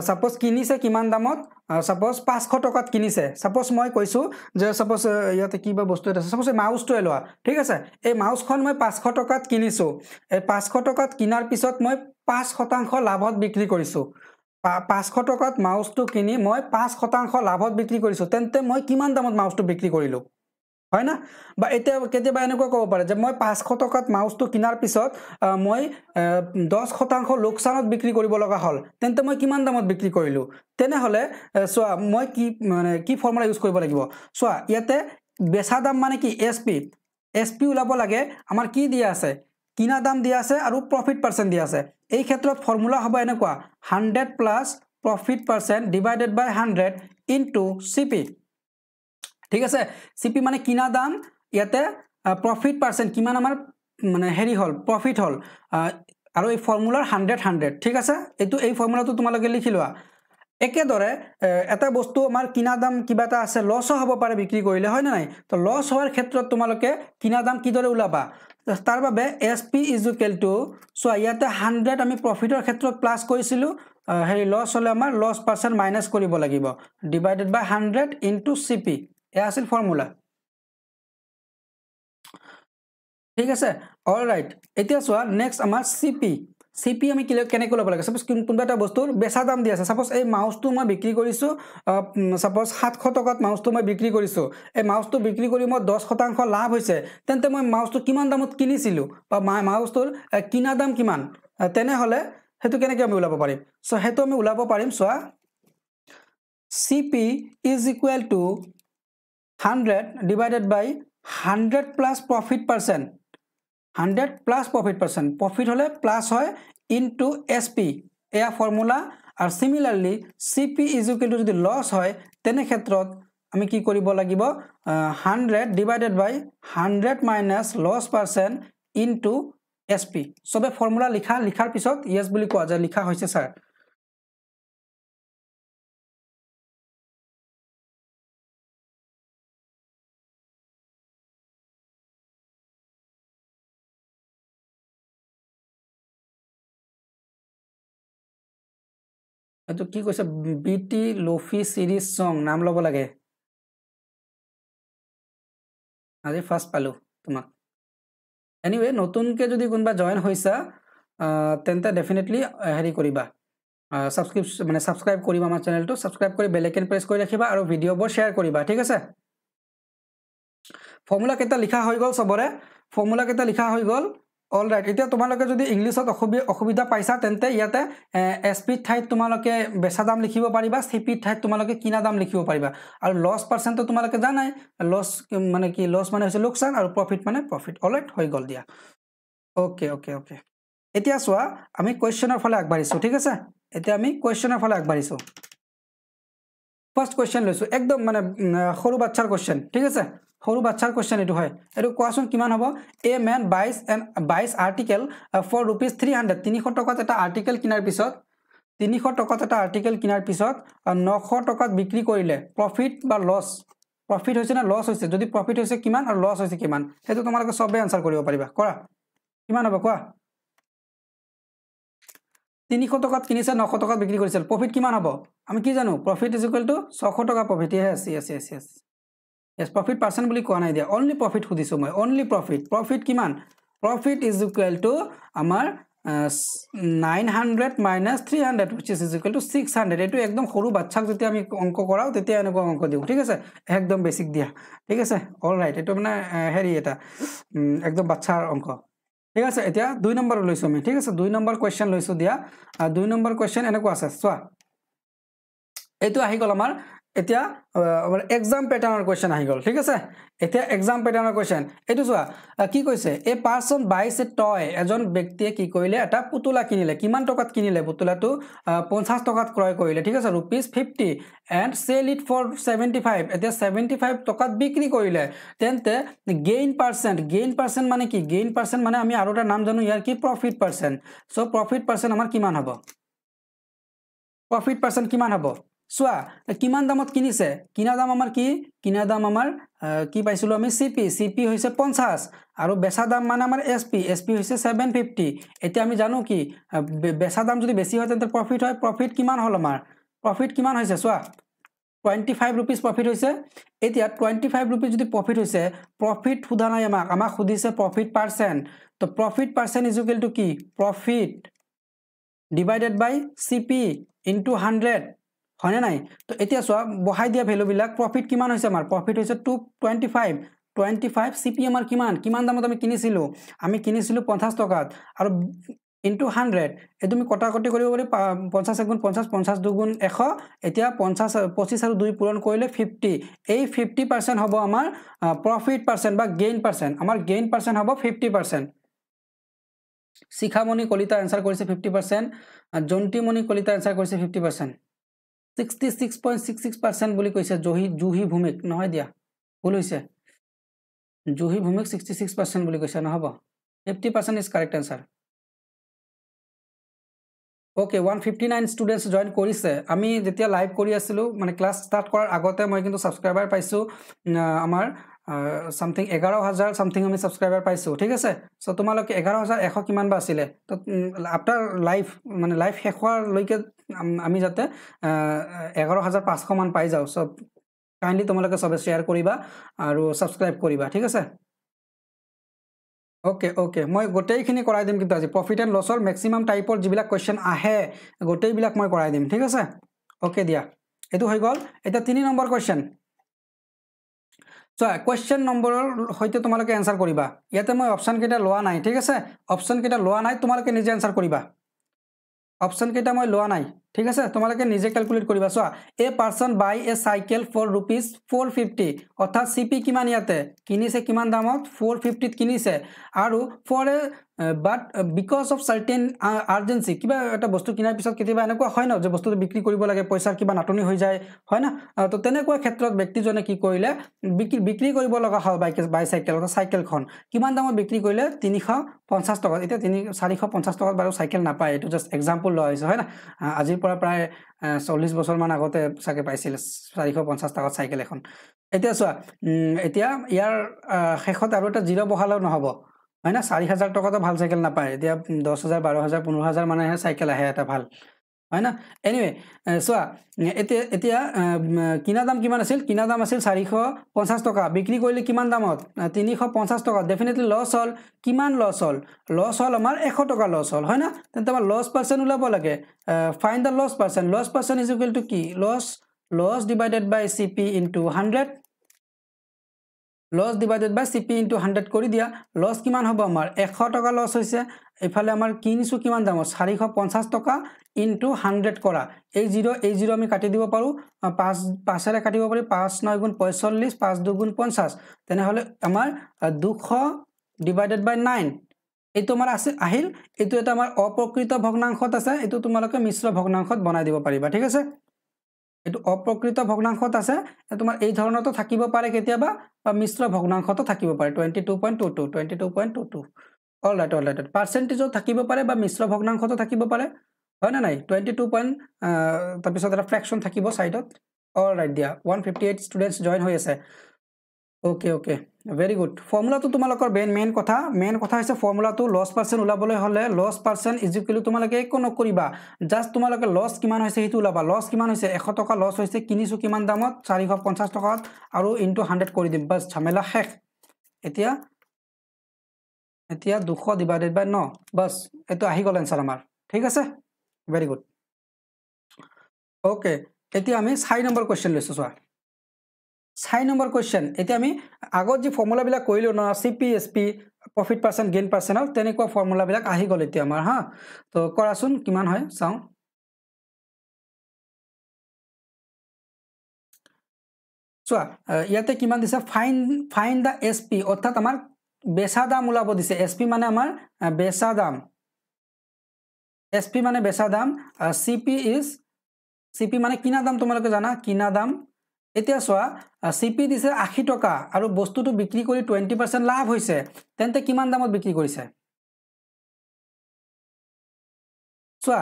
B: ছাপ'জ কিনিছে কিমান দামত ছাপ'জ পাঁচশ টকাত কিনিছে ছাপ'জ মই কৈছোঁ যে ছাপ'জ ইয়াতে কিবা বস্তু এটা আছে ছাপ'জ এই মাউচটোৱে লোৱা ঠিক আছে এই মাউচখন মই পাঁচশ টকাত কিনিছোঁ এই পাঁচশ টকাত কিনাৰ পিছত মই পাঁচ শতাংশ লাভত বিক্ৰী কৰিছোঁ পাঁচশ টকাত মাউচটো কিনি মই পাঁচ শতাংশ লাভত বিক্ৰী কৰিছোঁ তেন্তে মই কিমান দামত মাউচটো বিক্ৰী কৰিলোঁ হয় না বা এতিয়া কেতিয়াবা এনেকুৱা ক'ব পাৰে যে মই পাঁচশ টকাত মাউচটো কিনাৰ পিছত মই দহ শতাংশ লোকচানত বিক্ৰী কৰিব লগা হ'ল তেন্তে মই কিমান দামত বিক্ৰী কৰিলোঁ তেনেহ'লে চোৱা মই কি মানে কি ফৰ্মুলা ইউজ কৰিব লাগিব চোৱা ইয়াতে বেচা দাম মানে কি এছ পি এছ পি ওলাব লাগে আমাৰ কি দিয়া আছে কিনা দাম দিয়া আছে আৰু প্ৰফিট পাৰ্চেণ্ট দিয়া আছে এই ক্ষেত্ৰত ফৰ্মুলা হ'ব এনেকুৱা hundred plus profit percent divided by hundred into C P ঠিক আছে চি পি মানে কিনা দাম ইয়াতে প্ৰফিট পাৰ্চেণ্ট কিমান আমাৰ মানে হেৰি হ'ল প্ৰফিট হ'ল আৰু এই ফৰ্মুলাৰ হাণ্ড্ৰেড হাণ্ড্ৰেড ঠিক আছে এইটো এই ফৰ্মুলাটো তোমালোকে লিখি লোৱা একেদৰে এটা বস্তু আমাৰ কিনা দাম কিবা এটা আছে লছো হ'ব পাৰে বিক্ৰী কৰিলে হয়নে নাই তো লছ হোৱাৰ ক্ষেত্ৰত তোমালোকে কিনা দাম কিদৰে ওলাবা তাৰ বাবে S P is equal to চোৱা ইয়াতে হাণ্ড্ৰেড আমি প্ৰফিটৰ ক্ষেত্ৰত প্লাছ কৰিছিলোঁ হেৰি লছ হ'লে আমাৰ লছ পাৰ্চেণ্ট মাইনাছ কৰিব লাগিব divided by hundred into C P আছিল ফৰ্মুলা ঠিক আছে অল ৰাইট এতিয়া চোৱা নেক্সট আমাৰ চি পি চি পি আমি কেনেকৈ ল'ব লাগে চাপ'জ কোনোবা এটা বস্তুৰ বেচা দাম দি আছে চাপ'জ এই মাউচটো মই বিক্ৰী কৰিছোঁ চাপ'জ সাতশ টকাত মাউচটো মই বিক্ৰী কৰিছোঁ এই মাউচটো বিক্ৰী কৰি মই দহ শতাংশ লাভ হৈছে তেন্তে মই মাউচটো কিমান দামত কিনিছিলোঁ বা মা মাউচটোৰ কিনা দাম কিমান তেনেহ'লে সেইটো কেনেকৈ আমি ওলাব পাৰিম চ' সেইটো আমি ওলাব পাৰিম চোৱা C P is equal to hundred divided by hundred plus profit percent hundred plus profit percent profit হ'লে প্লাছ হয় ইন টু এছ পি এয়া ফৰ্মুলা আৰু ছিমিলাৰলি চি পি ইজুকেলটো যদি লছ হয় তেনে ক্ষেত্ৰত আমি কি কৰিব লাগিব hundred divided by hundred minus loss percent into S P চবে ফৰ্মুলা লিখা লিখাৰ পিছত য়েছ বুলি কোৱা যায় লিখা হৈছে
A: ছাৰ এইটো কি কৈছে বি টি লোফি চিৰিজ চং নাম ল'ব লাগে
B: আজি ফাৰ্ষ্ট পালোঁ তোমাক এনিৱে নতুনকৈ যদি কোনোবা জইন হৈছা তেন্তে ডেফিনেটলি হেৰি কৰিবা ছাবস্ক্ৰিপশ্যন মানে ছাবস্ক্ৰাইব কৰিবা আমাৰ চেনেলটো ছাবস্ক্ৰাইব কৰি বেলেগ কেন প্ৰেছ কৰি ৰাখিবা আৰু ভিডিঅ'বোৰ শ্বেয়াৰ কৰিবা ঠিক আছে ফৰ্মুলাকেইটা লিখা হৈ গ'ল চবৰে ফৰ্মুলাকেইটা লিখা হৈ গ'ল অল ৰাইট এতিয়া তোমালোকে যদি ইংলিছত অসুবিধা পাইছা তেন্তে ইয়াতে এছপিৰ ঠাইত তোমালোকে বেচা দাম লিখিব পাৰিবা চিপিৰ ঠাইত তোমালোকে কিনা দাম লিখিব পাৰিবা আৰু লছ পাৰ্চেণ্টটো তোমালোকে জানাই লছ মানে কি লছ মানে হৈছে লোকচান আৰু প্ৰফিট মানে প্ৰফিট অল ৰাইট হৈ গ'ল দিয়া অ'কে অ'কে অ'কে এতিয়া চোৱা আমি কুৱেশ্যনৰ ফালে আগবাঢ়িছোঁ ঠিক আছে এতিয়া আমি কুৱেশ্যনৰ ফালে আগবাঢ়িছোঁ ফাৰ্ষ্ট কুৱেশ্যন লৈছোঁ একদম মানে সৰু বাচ্ছাৰ কুৱেশ্যন ঠিক আছে সৰু বাচ্চাৰ কুৱেশ্যন এইটো হয় এইটো কোৱাচোন কিমান হ'ব a man buys and buys article for rupees three hundred তিনিশ টকাত এটা আৰ্টিকেল কিনাৰ পিছত তিনিশ টকাত এটা আৰ্টিকেল কিনাৰ পিছত নশ টকাত বিক্ৰী কৰিলে প্ৰফিট বা লছ প্ৰফিট হৈছে নে লছ হৈছে যদি প্ৰফিট হৈছে কিমান আৰু লছ হৈছে কিমান সেইটো তোমালোকে চবেই এনচাৰ কৰিব পাৰিবা কৰা কিমান হ'ব কোৱা তিনিশ টকাত কিনিছে নশ টকাত বিক্ৰী কৰিছিল প্ৰফিট কিমান হ'ব আমি কি জানো প্ৰফিট ইজিকুৱেল টু ছশ টকা প্ৰফিট হে আছে আছে আছে আছে এজ প্ৰফিট পাৰ্চেণ্ট বুলি কোৱা নাই দিয়া অনলি প্ৰফিট সুধিছোঁ মই অনলি প্ৰফিট প্ৰফিট কিমান প্ৰফিট ইজ ইকুৱেল টু আমাৰ nine hundred minus three hundred which is equal to six hundred এইটো একদম সৰু বাচ্ছাক যেতিয়া আমি অংক কৰাওঁ তেতিয়া এনেকুৱা অংক দিওঁ ঠিক আছে একদম বেছিক দিয়া ঠিক আছে অল ৰাইট এইটো মানে হেৰি এটা একদম বাচ্ছাৰ অংক ঠিক আছে এতিয়া দুই নম্বৰ লৈছোঁ আমি ঠিক আছে দুই নম্বৰ কুৱেশ্যন লৈছোঁ দিয়া দুই নম্বৰ কুৱেশ্যন এনেকুৱা আছে চোৱা এইটো আহি গ'ল আমাৰ এতিয়া মানে এক্সাম পেটাৰ্ণৰ কুৱেশ্যন আহি গ'ল ঠিক আছে এতিয়া এক্সাম পেটাৰ্ণৰ কুৱেশ্যন এইটো চোৱা কি কৈছে এ পাৰ্চন বাইছ এ টয় এজন ব্যক্তিয়ে কি কৰিলে এটা পুতলা কিনিলে কিমান টকাত কিনিলে পুতলাটো পঞ্চাছ টকাত ক্ৰয় কৰিলে ঠিক আছে rupees fifty and sell it for seventy এতিয়া ছেভেণ্টি টকাত বিক্ৰী কৰিলে তেন্তে গেইন পাৰ্চেণ্ট গেইন পাৰ্চেণ্ট মানে কি গেইন পাৰ্চেণ্ট মানে আমি আৰু নাম জানো ইয়াৰ কি profit percent so' profit percent আমাৰ কিমান হ'ব প্ৰফিট পাৰ্চেণ্ট কিমান হ'ব চোৱা কিমান দামত কিনিছে কিনা দাম আমাৰ কি কিনা দাম আমাৰ কি পাইছিলোঁ আমি চি পি চি পি হৈছে পঞ্চাছ আৰু বেচা দাম মানে আমাৰ এছ পি এছ পি হৈছে ছেভেন ফিফটি এতিয়া আমি জানো কি বেচা দাম যদি বেছি হয় তেন্তে প্ৰফিট হয় প্ৰফিট কিমান হ'ল আমাৰ প্ৰফিট কিমান হৈছে চোৱা টুৱেণ্টি ফাইভ ৰুপিজ প্ৰফিট হৈছে এতিয়া টুৱেণ্টি ফাইভ ৰুপিজ যদি প্ৰফিট হৈছে প্ৰফিট সোধা নাই আমাক আমাক সুধিছে প্ৰফিট পাৰ্চেণ্ট ত' profit percent is equal to কি profit divided by C P into hundred হয়নে নাই তো এতিয়া চোৱা বহাই দিয়া ভেলুবিলাক প্ৰফিট কিমান হৈছে আমাৰ প্ৰফিট হৈছে two twenty five twenty five C P এমাৰ কিমান কিমান দামত আমি কিনিছিলোঁ আমি কিনিছিলোঁ পঞ্চাছ টকাত আৰু ইনটু হাণ্ড্ৰেড এইটো তুমি কটি কৰিব পাৰি পঞ্চাছ এগুণ পঞ্চাছ পঞ্চাছ দুগুণ এশ এতিয়া পঞ্চাছ পঁচিছ আৰু দুই পূৰণ কৰিলে ফিফটি এই ফিফটি পাৰ্চেণ্ট হ'ব আমাৰ প্ৰফিট পাৰ্চেণ্ট বা গেইন পাৰ্চেণ্ট আমাৰ গেইন পাৰ্চেণ্ট হ'ব fifty percent Shikhamoni Kalita answer কৰিছে fifty percent Jantimoni Kalita answer কৰিছে fifty percent sixty six point six six percent বুলি কৈছে জহি জুহি ভূমিক নহয় দিয়া ভুল হৈছে জুহি ভূমিক ছিক্সটি ছিক্স পাৰ্চেণ্ট বুলি কৈছে নহ'ব fifty percent is correct answer okay one fifty nine students join কৰিছে আমি যেতিয়া লাইভ কৰি আছিলোঁ মানে ক্লাছ ষ্টাৰ্ট কৰাৰ আগতে মই কিন্তু ছাবস্ক্ৰাইবাৰ পাইছোঁ আমাৰ ছামথিং এঘাৰ হাজাৰ ছামথিং আমি ছাবস্ক্ৰাইবাৰ পাইছোঁ ঠিক আছে চ' তোমালোকে এঘাৰ হাজাৰ এশ কিমান বা আছিলে তো আফটাৰ লাইভ মানে লাইভ শেষ হোৱাৰলৈকে আমি যাতে এঘাৰ হাজাৰ পাঁচশমান পাই যাওঁ চব কাইণ্ডলি তোমালোকে চবে শ্বেয়াৰ কৰিবা আৰু ছাবস্ক্ৰাইব কৰিবা ঠিক আছে অ'কে অ'কে মই গোটেইখিনি কৰাই দিম কিন্তু আজি প্ৰফিট এণ্ড লছৰ মেক্সিমাম টাইপৰ যিবিলাক কুৱেশ্যন আহে গোটেইবিলাক মই কৰাই দিম ঠিক আছে অ'কে দিয়া এইটো হৈ গ'ল এতিয়া তিনি নম্বৰ কুৱেশ্যন চোৱা কুৱেশ্যন নম্বৰৰ সৈতে তোমালোকে এনচাৰ কৰিবা ইয়াতে মই অপশ্যনকেইটা লোৱা নাই ঠিক আছে অপশ্যনকেইটা লোৱা নাই তোমালোকে নিজে এনচাৰ কৰিবা অপশ্যনকেইটা মই লোৱা নাই ঠিক আছে তোমালোকে নিজে কেলকুলেট কৰিবা চোৱা a person buy a cycle for rupees four fifty অৰ্থাৎ চি পি কিমান ইয়াতে কিনিছে কিমান দামত ফ'ৰ ফিফটিত কিনিছে আৰু for a but because of certain urgency কিবা এটা বস্তু কিনাৰ পিছত কেতিয়াবা এনেকুৱা হয় ন যে বস্তুটো বিক্ৰী কৰিব লাগে পইচাৰ কিবা নাটনি হৈ যায় হয় না তো তেনেকুৱা ক্ষেত্ৰত ব্যক্তিজনে কি কৰিলে বিক্ৰী বিক্ৰী কৰিব লগা হল বাইক চাইকেল অৰ্থাৎ সাইকেলখন কিমান দামত বিক্ৰী কৰিলে তিনিশ পঞ্চাছ টকাত এতিয়া তিনি চাৰিশ পঞ্চাছ টকাত বাৰু চাইকেল নাপায় এইটো জাষ্ট এক্সাম্পল লোৱা হৈছে হয় না আজি পৰা প্ৰায় চল্লিছ বছৰমান আগতে চাগে পাইছিল চাৰিশ পঞ্চাছ টকাত চাইকেল এখন এতিয়া চোৱা এতিয়া ইয়াৰ শেষত আৰু এটা জিৰ' বহালেও নহ'ব হয় হয়নে চাৰি হাজাৰ টকাতো ভাল চাইকেল নাপায় এতিয়া দহ হাজাৰ বাৰ হাজাৰ পোন্ধৰ হাজাৰ মানেহে চাইকেল আহে এটা ভাল হয় না এনিৱে চোৱা এতিয়া এতিয়া কিনা দাম কিমান আছিল কিনা দাম আছিল চাৰিশ পঞ্চাছ টকা বিক্ৰী কৰিলে কিমান দামত তিনিশ পঞ্চাছ টকা ডেফিনেটলি লছ হ'ল কিমান লছ হ'ল লছ হ'ল আমাৰ এশ টকা লছ হ'ল হয় না তেন্তে আমাৰ লছ পাৰ্চেণ্ট ওলাব লাগে find the loss percent loss percent is equal to কি loss loss divided by C P into hundred loss divided by C P into hundred কৰি দিয়া লছ কিমান হ'ব আমাৰ এশ টকা লছ হৈছে এইফালে আমাৰ কিনিছোঁ কিমান দাম চাৰিশ পঞ্চাছ টকা ইনটু হাণ্ড্ৰেড কৰা এই জিৰ' এই জিৰ' আমি কাটি দিব পাৰো পাঁচ পাঁচেৰে কাটিব পাৰি পাঁচ ন গুণ পঁয়চল্লিছ পাঁচ দুগুণ পঞ্চাছ তেনেহ'লে আমাৰ দুশ ডিভাইডেড বাই নাইন এইটো আমাৰ আছে আহিল এইটো এটা আমাৰ অপ্ৰকৃত ভগ্নাংশত আছে এইটো তোমালোকে মিশ্ৰ ভগ্নাংশত বনাই দিব পাৰিবা ঠিক আছে এইটো অপ্ৰকৃত ভগ্নাংশত আছে তোমাৰ এই ধৰণৰতো থাকিব পাৰে কেতিয়াবা বা মিশ্ৰ ভগ্নাংশতো থাকিব পাৰে twenty two point two two twenty two point two two all right all right পাৰ্চেণ্টেজো থাকিব পাৰে বা মিশ্ৰ ভগ্নাংশটো থাকিব পাৰে হয়নে নাই টুৱেণ্টি টু পইণ্ট তাৰপিছত এটা ফ্ৰেকশ্যন থাকিব ছাইডত অল ৰাইট দিয়া one fifty eight students join হৈ আছে অ'কে অ'কে ভেৰি গুড ফৰ্মুলাটো তোমালোকৰ মেইন মেইন কথা মেইন কথা হৈছে ফৰ্মুলাটো লছ পাৰ্চেণ্ট ওলাবলৈ হ'লে লছ পাৰ্চেণ্ট ইজিকেলি তোমালোকে একো নকৰিবা জাষ্ট তোমালোকে লছ কিমান হৈছে সেইটো ওলাবা লছ কিমান হৈছে এশ টকা লছ হৈছে কিনিছোঁ কিমান দামত চাৰিশ পঞ্চাছ টকাত আৰু ইনটু হাণ্ড্ৰেড কৰি দিম বাছ ঝামেলা শেষ এতিয়া এতিয়া দুশ ডিভাইডেড বাই ন বাছ এইটো আহি গ'ল এনচাৰ আমাৰ ঠিক আছে ভেৰি গুড অ'কে এতিয়া আমি চাৰি নম্বৰ কুৱেশ্যন লৈছোঁ চোৱা চাৰি নম্বৰ কুৱেশ্যন এতিয়া আমি আগত যি ফৰ্মুলাবিলাক কৰিলোঁ ন C P S P profit percent gain percent আৰু তেনেকুৱা ফৰ্মুলাবিলাক আহি গ'ল এতিয়া আমাৰ হা ত' কৰাচোন কিমান হয় চাওঁ চোৱা ইয়াতে কিমান দিছে find find the S P অৰ্থাৎ আমাৰ বেচা দাম ওলাব দিছে এছ পি মানে আমাৰ বেচা দাম এছ পি মানে বেচা দাম C P is C P মানে কিনা দাম তোমালোকে জানা কিনা দাম এতিয়া চোৱা চি পি দিছে আশী টকা আৰু বস্তুটো বিক্ৰী কৰি টুৱেণ্টি পাৰ্চেণ্ট লাভ হৈছে তেন্তে কিমান দামত বিক্ৰী কৰিছে চোৱা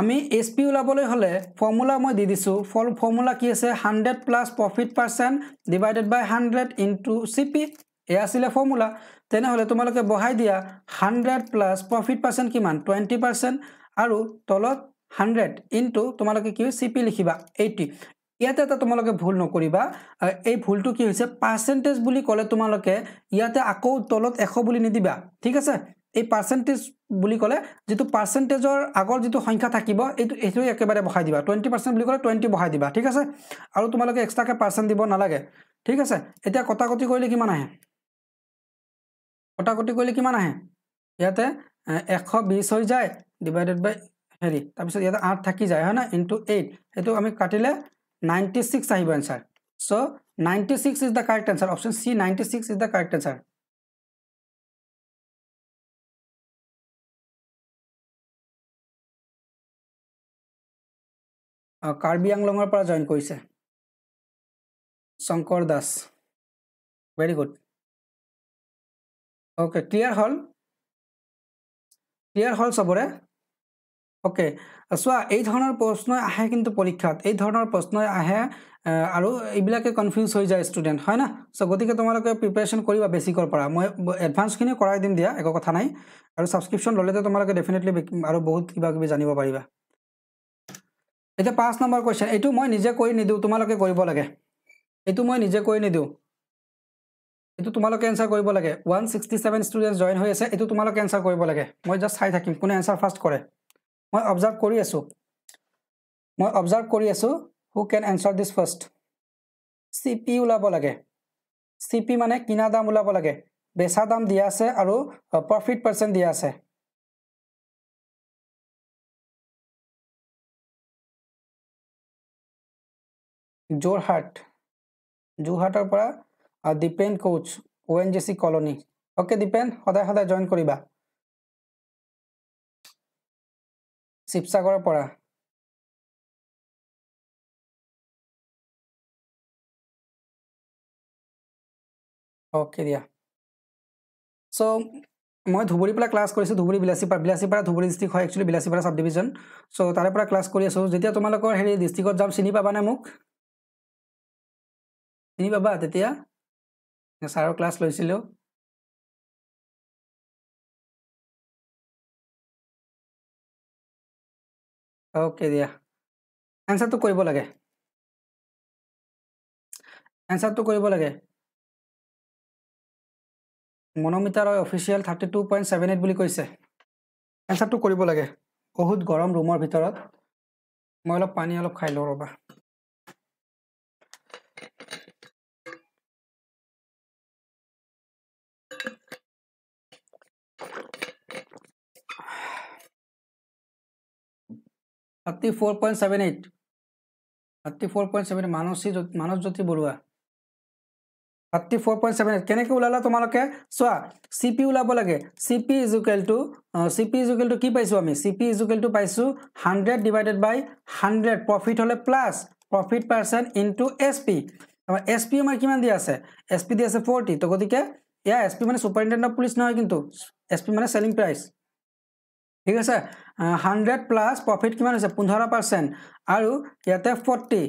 B: আমি এছ পি ওলাবলৈ হ'লে ফৰ্মুলা মই দি দিছোঁ ফল ফৰ্মুলা কি আছে hundred plus profit percent divided by hundred into C P এয়া আছিলে ফৰ্মুলা তেনেহ'লে তোমালোকে বঢ়াই দিয়া হাণ্ড্ৰেড প্লাছ প্ৰফিট পাৰ্চেণ্ট কিমান টুৱেণ্টি পাৰ্চেণ্ট আৰু তলত হাণ্ড্ৰেড ইনটু তোমালোকে কি চি পি লিখিবা এইটি ইয়াতে এটা তোমালোকে ভুল নকৰিবা এই ভুলটো কি হৈছে পাৰ্চেণ্টেজ বুলি ক'লে তোমালোকে ইয়াতে আকৌ তলত এশ বুলি নিদিবা ঠিক আছে এই পাৰ্চেণ্টেজ বুলি ক'লে যিটো পাৰ্চেণ্টেজৰ আগৰ যিটো সংখ্যা থাকিব এইটো এইটো একেবাৰে বঢ়াই দিবা টুৱেণ্টি পাৰ্চেণ্ট বুলি ক'লে টুৱেণ্টি বঢ়াই দিবা ঠিক আছে আৰু তোমালোকে এক্সট্ৰাকৈ পাৰ্চেণ্ট দিব নালাগে ঠিক আছে এতিয়া কটাকটি কৰিলে কিমান আহে কটা কটি কৰলে কিমান আহে ইয়াতে এশ বিছ হৈ যায় ডিভাইডেড বাই হেৰি তাৰপিছত ইয়াতে আঠ থাকি যায় হয় না ইনটু এইট সেইটো আমি কাটিলে নাইণ্টি ছিক্স আহিব answer so' ninety six is the correct answer option C ninety six is the correct answer
A: কাৰ্বি আংলঙৰ পৰা জইন কৰিছে Shankar Das very good okay clear হ'ল
B: ক্লিয়াৰ হ'ল চবৰে অ'কে চোৱা এই ধৰণৰ প্ৰশ্নই আহে কিন্তু পৰীক্ষাত এই ধৰণৰ প্ৰশ্নই আহে আৰু এইবিলাকে কনফিউজ হৈ যায় ষ্টুডেণ্ট হয় না চ' গতিকে তোমালোকে প্ৰিপেৰেশ্যন কৰিবা বেছিকৰ পৰা মই এডভান্সখিনি কৰাই দিম দিয়া একো কথা নাই আৰু ছাবস্ক্ৰিপশ্যন ল'লেতো তোমালোকে ডেফিনেটলি আৰু বহুত কিবা কিবি জানিব পাৰিবা এতিয়া পাঁচ নম্বৰ কুৱেশ্যন এইটো মই নিজে কৰি নিদিওঁ তোমালোকে কৰিব লাগে এইটো মই নিজে কৰি নিদিওঁ এইটো তোমালোকে এনচাৰ কৰিব লাগে one sixty seven student join হৈ আছে এইটো তোমালোকে এনচাৰ কৰিব লাগে মই জাষ্ট চাই থাকিম কোনে এনচাৰ ফাৰ্ষ্ট কৰে মই অবজাৰ্ভ কৰি আছোঁ মই অবজাৰ্ভ কৰি আছোঁ who can answer this first C P ওলাব লাগে চি পি মানে কিনা দাম ওলাব লাগে বেচা দাম দিয়া আছে আৰু প্ৰফিট পাৰ্চেণ্ট দিয়া আছে যোৰহাট যোৰহাটৰ পৰা আৰু Dipen Kouch O' N G C colony okay Dipen সদায় সদায় জইন কৰিবা শিৱসাগৰৰ পৰা অ'কে দিয়া চ' মই ধুবুৰীৰ পৰা ক্লাছ কৰিছোঁ ধুবুৰী বিলাচীপাৰা বিলাচীপাৰা ধুবুৰী ডিষ্ট্ৰিক্ট হয় actually Bilasipara sub division so' তাৰে পৰা ক্লাছ কৰি আছোঁ যেতিয়া তোমালোকৰ হেৰি ডিষ্ট্ৰিক্টত যাম চিনি পাবানে মোক চিনি
A: পাবা তেতিয়া নেচাৰৰ ক্লাছ লৈছিলোঁ অ'কে দিয়া এনচাৰটো কৰিব লাগে এনচাৰটো
B: কৰিব লাগে মনোমিটাৰৰ official thirty two point seven eight বুলি কৈছে এনচাৰটো কৰিব লাগে বহুত গৰম ৰুমৰ ভিতৰত মই অলপ পানী অলপ খাই লওঁ ৰ'বা Bhakti four point seven eight Bhakti four point seven eight Manasi Manas Jyoti Baruah Bhakti four point seven eight কেনেকৈ ওলালা তোমালোকে চোৱা চি পি ওলাব লাগে C P equal to C P equal to কি পাইছোঁ আমি চি পি ইজুকেল টু পাইছোঁ hundred divided by hundred profit হ'লে plus profit percent into S P আমাৰ এছ পি আমাৰ কিমান দি আছে এছ পি দি আছে ফৰ্টি ত' গতিকে এয়া এছ পি মানে ছুপাৰিণ্টেণ্ট অফ পুলিচ নহয় কিন্তু এছ পি মানে চেলিং প্ৰাইচ ঠিক আছে হাণ্ড্ৰেড প্লাছ প্ৰফিট কিমান হৈছে পোন্ধৰ পাৰ্চেণ্ট আৰু ইয়াতে ফৰ্টি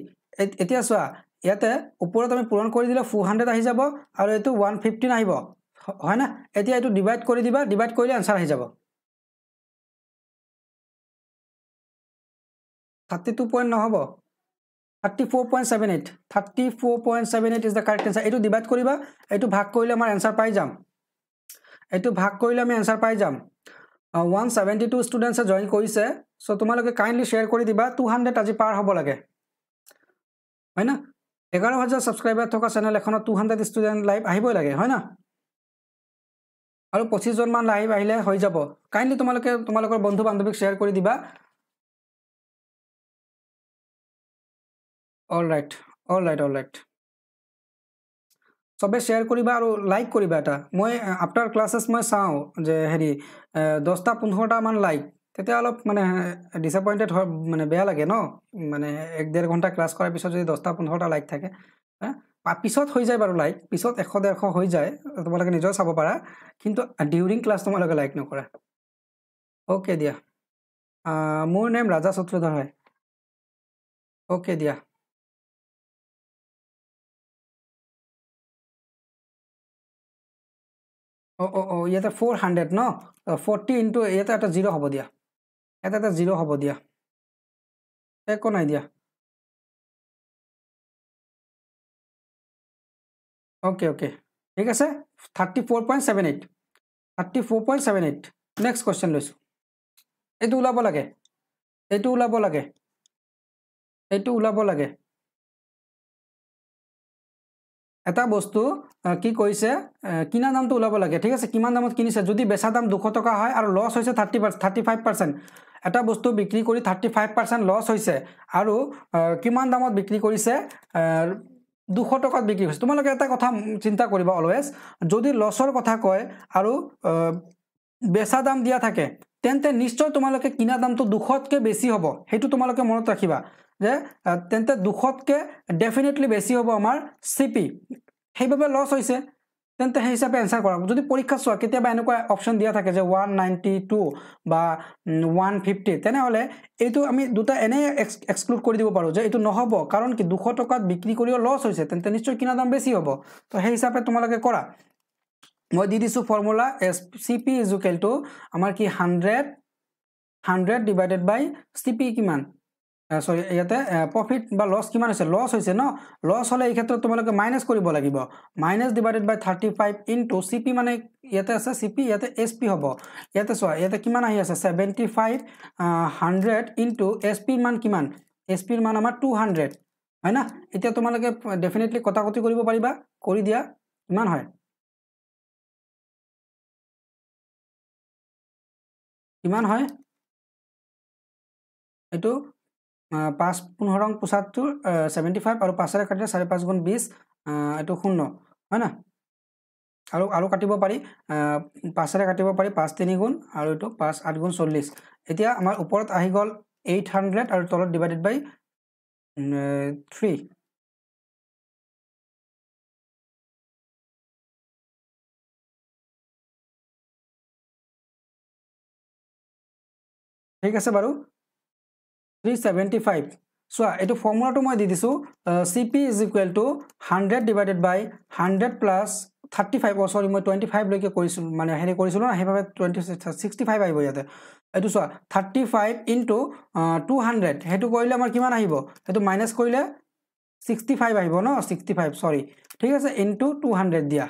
B: এতিয়া চোৱা ইয়াতে ওপৰত আমি পূৰণ কৰি দিলে ফ'ৰ হাণ্ড্ৰেড আহি যাব আৰু এইটো ওৱান ফিফটিন আহিব হয়নে এতিয়া এইটো ডিভাইড কৰি দিবা ডিভাইড
A: কৰিলে এনচাৰ আহি যাব
B: থাৰ্টি টু পইণ্ট নহ'ব thirty four point seven eight thirty four point seven eight is the correct answer এইটো ডিভাইড কৰিবা এইটো ভাগ কৰিলে আমাৰ এনচাৰ পাই যাম এইটো ভাগ কৰিলে আমি এনচাৰ পাই যাম ওৱান ছেভেণ্টি টু ষ্টুডেণ্টছে জইন কৰিছে চ' তোমালোকে কাইণ্ডলি শ্বেয়াৰ কৰি দিবা টু হাণ্ড্ৰেড আজি পাৰ হ'ব লাগে হয়নে এঘাৰ হাজাৰ ছাবস্ক্ৰাইবাৰ থকা চেনেল এখনত টু হাণ্ড্ৰেড ষ্টুডেণ্ট লাইভ আহিবই লাগে হয় ন আৰু পঁচিছজনমান লাইভ আহিলে হৈ যাব কাইণ্ডলি তোমালোকে তোমালোকৰ বন্ধু বান্ধৱীক শ্বেয়াৰ কৰি দিবা all right all right all right চবে শ্বেয়াৰ কৰিবা আৰু লাইক কৰিবা এটা মই আফটাৰ ক্লাছেছ মই চাওঁ যে হেৰি দহটা পোন্ধৰটামান লাইক তেতিয়া অলপ মানে ডিচএপইণ্টেড হয় মানে বেয়া লাগে ন মানে এক ডেৰ ঘণ্টা ক্লাছ কৰাৰ পিছত যদি দহটা পোন্ধৰটা লাইক থাকে পিছত হৈ যায় বাৰু লাইক পিছত এশ ডেৰশ হৈ যায় তোমালোকে নিজেও চাব পাৰা কিন্তু ডিউৰিং ক্লাছ তোমালোকে লাইক নকৰা অ'কে দিয়া মোৰ নেম ৰাজা চত্ৰধৰ হয়
A: অ'কে দিয়া ইয়াতে ফ'ৰ হাণ্ড্ৰেড ন ফৰ্টি ইণ্টু ইয়াতে এটা জিৰ' হ'ব দিয়া ইয়াতে এটা জিৰ' হ'ব দিয়া একো নাই দিয়া
B: অ'কে অ'কে ঠিক আছে thirty four point seven eight thirty four point seven eight next question লৈছোঁ এইটো ওলাব লাগে এইটো ওলাব লাগে এইটো ওলাব লাগে এটা বস্তু কি কৈছে কিনা দামটো ওলাব লাগে ঠিক আছে কিমান দামত কিনিছে যদি বেচা দাম দুশ টকা হয় আৰু লছ হৈছে thirty percent thirty five percent এটা বস্তু বিক্ৰী কৰি থাৰ্টি ফাইভ পাৰ্চেণ্ট লছ হৈছে আৰু কিমান দামত বিক্ৰী কৰিছে দুশ টকাত বিক্ৰী হৈছে তোমালোকে এটা কথা চিন্তা কৰিবা অলৱেজ যদি লছৰ কথা কয় আৰু বেচা দাম দিয়া থাকে তেন্তে নিশ্চয় তোমালোকে কিনা দামটো দুশতকৈ বেছি হ'ব সেইটো তোমালোকে মনত ৰাখিবা যে তেন্তে দুশতকৈ ডেফিনেটলি বেছি হ'ব আমাৰ চি পি সেইবাবে লছ হৈছে তেন্তে সেই হিচাপে এনচাৰ কৰা যদি পৰীক্ষা চোৱা কেতিয়াবা এনেকুৱা অপশ্যন দিয়া থাকে যে ওৱান নাইণ্টি টু বা ওৱান ফিফটি তেনেহ'লে এইটো আমি দুটা এনেই এক্সক্লুড কৰি দিব পাৰোঁ যে এইটো নহ'ব কাৰণ কি দুশ টকাত বিক্ৰী কৰিও লছ হৈছে তেন্তে নিশ্চয় কিনা দাম বেছি হ'ব তো সেই হিচাপে তোমালোকে কৰা মই দি দিছোঁ ফৰ্মুলা এছ চি পি ইজুকেলটো আমাৰ কি hundred hundred divided by C P কিমান সরি ইয়াতে প্রফিট বা লস কি হয়েছে লস হয়েছে ন লস হলে এই ক্ষেত্রে তোমালে মাইনাস করব minus divided by thirty five into CP মানে ইয়াতে আছে সিপি ইয়াতে এস পি হব ইয়াতে চা ইয়াতে কি আছে সেভেন্টি ফাইভ হান্ড্রেড ইন্টু এস পির মান কি এস পির মান আমার টু হান্ড্রেড হয় না এটা তোমালে ডেফিনেটলি কটাকটি করব পারিবা করে দিয়া ইমান হয় কিমান হয় এইটো পাঁচ পোন্ধৰ ৰং পোচাকটো ছেভেণ্টি ফাইভ আৰু পাঁচেৰে কাটিলে চাৰে পাঁচ গুণ বিছ এইটো শূন্য হয় না আৰু আৰু কাটিব পাৰি পাঁচেৰে কাটিব পাৰি পাঁচ তিনি গুণ আৰু এইটো পাঁচ আঠ গুণ চল্লিছ এতিয়া আমাৰ ওপৰত আহি গ'ল এইট হাণ্ড্ৰেড আৰু তলত ডিভাইডেড বাই থ্ৰী ঠিক আছে বাৰু 375 সোয়া এটো ফর্মুলাটো মই দি দিছো CP is equal to 100 divided by 100 plus 35 অ সরি মই 25 লৈকে কৰিছিল মানে হেনে কৰিছিল না হেভাবে 65 আইব ইয়াতে এটো সোয়া 35 ইনটু 200 হেটো কইলে আমাৰ কিমান আহিব এটো মাইনাস কইলে 65 আহিব ন 65 সৰি ঠিক আছে ইনটু 200 দিয়া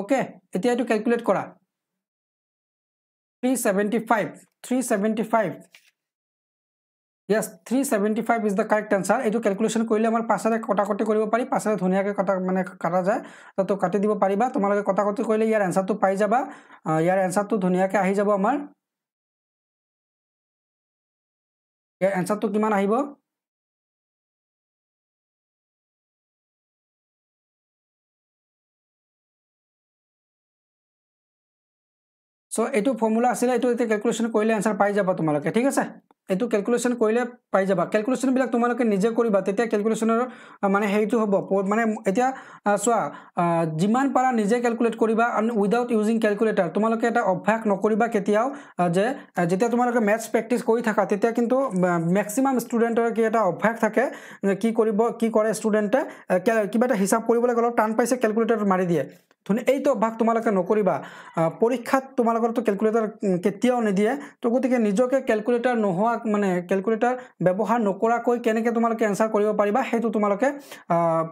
B: ওকে এতিয়া এটো ক্যালকুলেট কৰা 375 375 yes 375 is the correct answer eto calculation korile amar pasare kota kota koribo pari pasare dhuniya ke kota mane kata jay to to kati dibo pariba tomaloke kota kota korile yar answer tu pai jaba yar answer tu dhuniya ke ahi jabo amar yar answer tu kiman
A: ahibo so eto
B: formula asile eto ete calculation korile answer pai jaba tomaloke thik ase এইটো calculation কৰিলে পাই যাবা কেলকুলেশ্যনবিলাক তোমালোকে নিজে কৰিবা তেতিয়া কেলকুলেশ্যনৰ মানে হেৰিটো হ'ব মানে এতিয়া চোৱা যিমান পাৰা নিজে কেলকুলেট কৰিবা উইদাউট ইউজিং কেলকুলেটাৰ তোমালোকে এটা অভ্যাস নকৰিবা কেতিয়াও যে যেতিয়া তোমালোকে মেথছ প্ৰেক্টিছ কৰি থাকা তেতিয়া কিন্তু মেক্সিমাম ষ্টুডেণ্টৰ কি এটা অভ্যাস থাকে কি কৰিব কি কৰে ষ্টুডেণ্টে কিবা এটা হিচাপ কৰিবলৈ গ'লে টান পাইছে কেলকুলেটাৰটো মাৰি দিয়ে ধুনীয়া এইটো অভ্যাস তোমালোকে নকৰিবা পৰীক্ষাত তোমালোকৰতো কেলকুলেটাৰ কেতিয়াও নিদিয়ে তো গতিকে নিজকে কেলকুলেটাৰ নোহোৱা মানে কেলকুলেটাৰ ব্যৱহাৰ নকৰাকৈ কেনেকৈ তোমালোকে এনচাৰ কৰিব পাৰিবা সেইটো তোমালোকে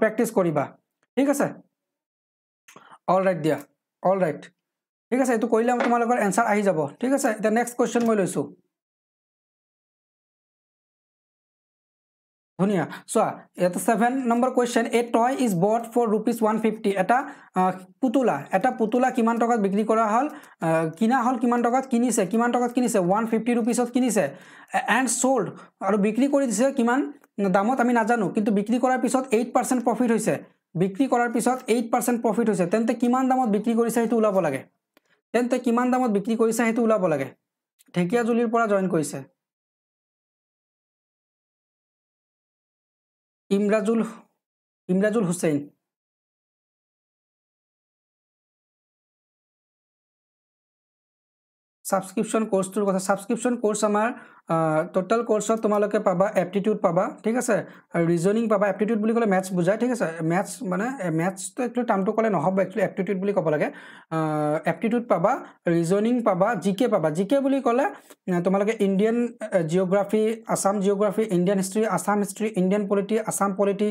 B: প্ৰেক্টিচ কৰিবা ঠিক আছে অল ৰাইট দিয়া অল ৰাইট ঠিক আছে এইটো কৰিলে তোমালোকৰ এনচাৰ
A: আহি যাব ঠিক আছে এতিয়া নেক্সট কুৱেশ্যন মই লৈছোঁ
B: ধুনীয়া চোৱা এটা seven number question a toy is bought for rupees one fifty এটা পুতলা এটা পুতলা কিমান টকাত বিক্ৰী কৰা হ'ল কিনা হ'ল কিমান টকাত কিনিছে কিমান টকাত কিনিছে ওৱান ফিফটি ৰুপিজত কিনিছে এণ্ড চ'ল্ড আৰু বিক্ৰী কৰি দিছে কিমান দামত আমি নাজানো কিন্তু বিক্ৰী কৰাৰ পিছত এইট পাৰ্চেণ্ট প্ৰফিট হৈছে বিক্ৰী কৰাৰ পিছত এইট পাৰ্চেণ্ট প্ৰফিট হৈছে তেন্তে কিমান দামত বিক্ৰী কৰিছে সেইটো ওলাব লাগে তেন্তে কিমান দামত বিক্ৰী কৰিছে সেইটো ওলাব লাগে ঢেকীয়াজুলিৰ পৰা জইন কৰিছে
A: ইমরাজুল ইমরাজুল হুসেন
B: সাবস্ক্রিপশন কোর্স কথা সাবস্ক্রিপশন কোর্স আমার টোটেল কোর্সত তোমালকে পাবা এপটিটিউড পাবা ঠিক আছে রিজনিং পাবা এপটিটিউড বলে মেথস বুঝায় ঠিক আছে মেথস মানে মেথস তো একটু টার্মটো কলে নহব একচুয়ালি এপটিটিউড বলে কব লাগে এপটিটিউড পাবা রিজনিং পাবা জিকে পাবা জিকে বলে কলে তোমালকে Indian geography Assam geography Indian history Assam history Indian polity Assam polity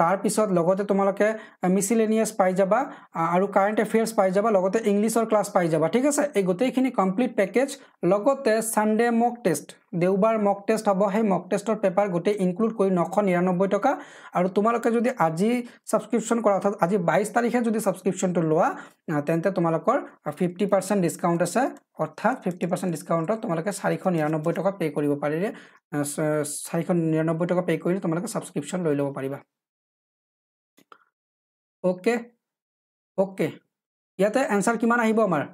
B: তারপিছত লগতে তোমালকে মিসিলেনিয়াস পাই যাবা আর কারেন্ট এফেয়ার্স পাই যাবা লগতে ইংলিশের ক্লাস পাই যাবা ঠিক আছে এই গোটেইখিনি কমপ্লিট প্যাকেজ লগতে সানডে মক টেস্ট দেওবাৰ মক টেষ্ট হ'ব সেই মক টেষ্টৰ পেপাৰ গোটেই ইনক্লুড কৰি নশ নিৰান্নব্বৈ টকা আৰু তোমালোকে যদি আজি ছাবস্ক্ৰিপশ্যন কৰা অৰ্থাৎ আজি বাইছ তাৰিখে যদি ছাবস্ক্ৰিপশ্যনটো লোৱা তেন্তে তোমালোকৰ ফিফটি পাৰ্চেণ্ট ডিছকাউণ্ট আছে অৰ্থাৎ ফিফটি পাৰ্চেণ্ট ডিছকাউণ্টত তোমালোকে চাৰিশ নিৰান্নব্বৈ টকা পে' কৰিব পাৰিলে চাৰিশ নিৰান্নব্বৈ টকা পে' কৰিলে তোমালোকে ছাবস্ক্ৰিপশ্যন লৈ ল'ব পাৰিবা
A: অ'কে অ'কে ইয়াতে এনচাৰ কিমান আহিব আমাৰ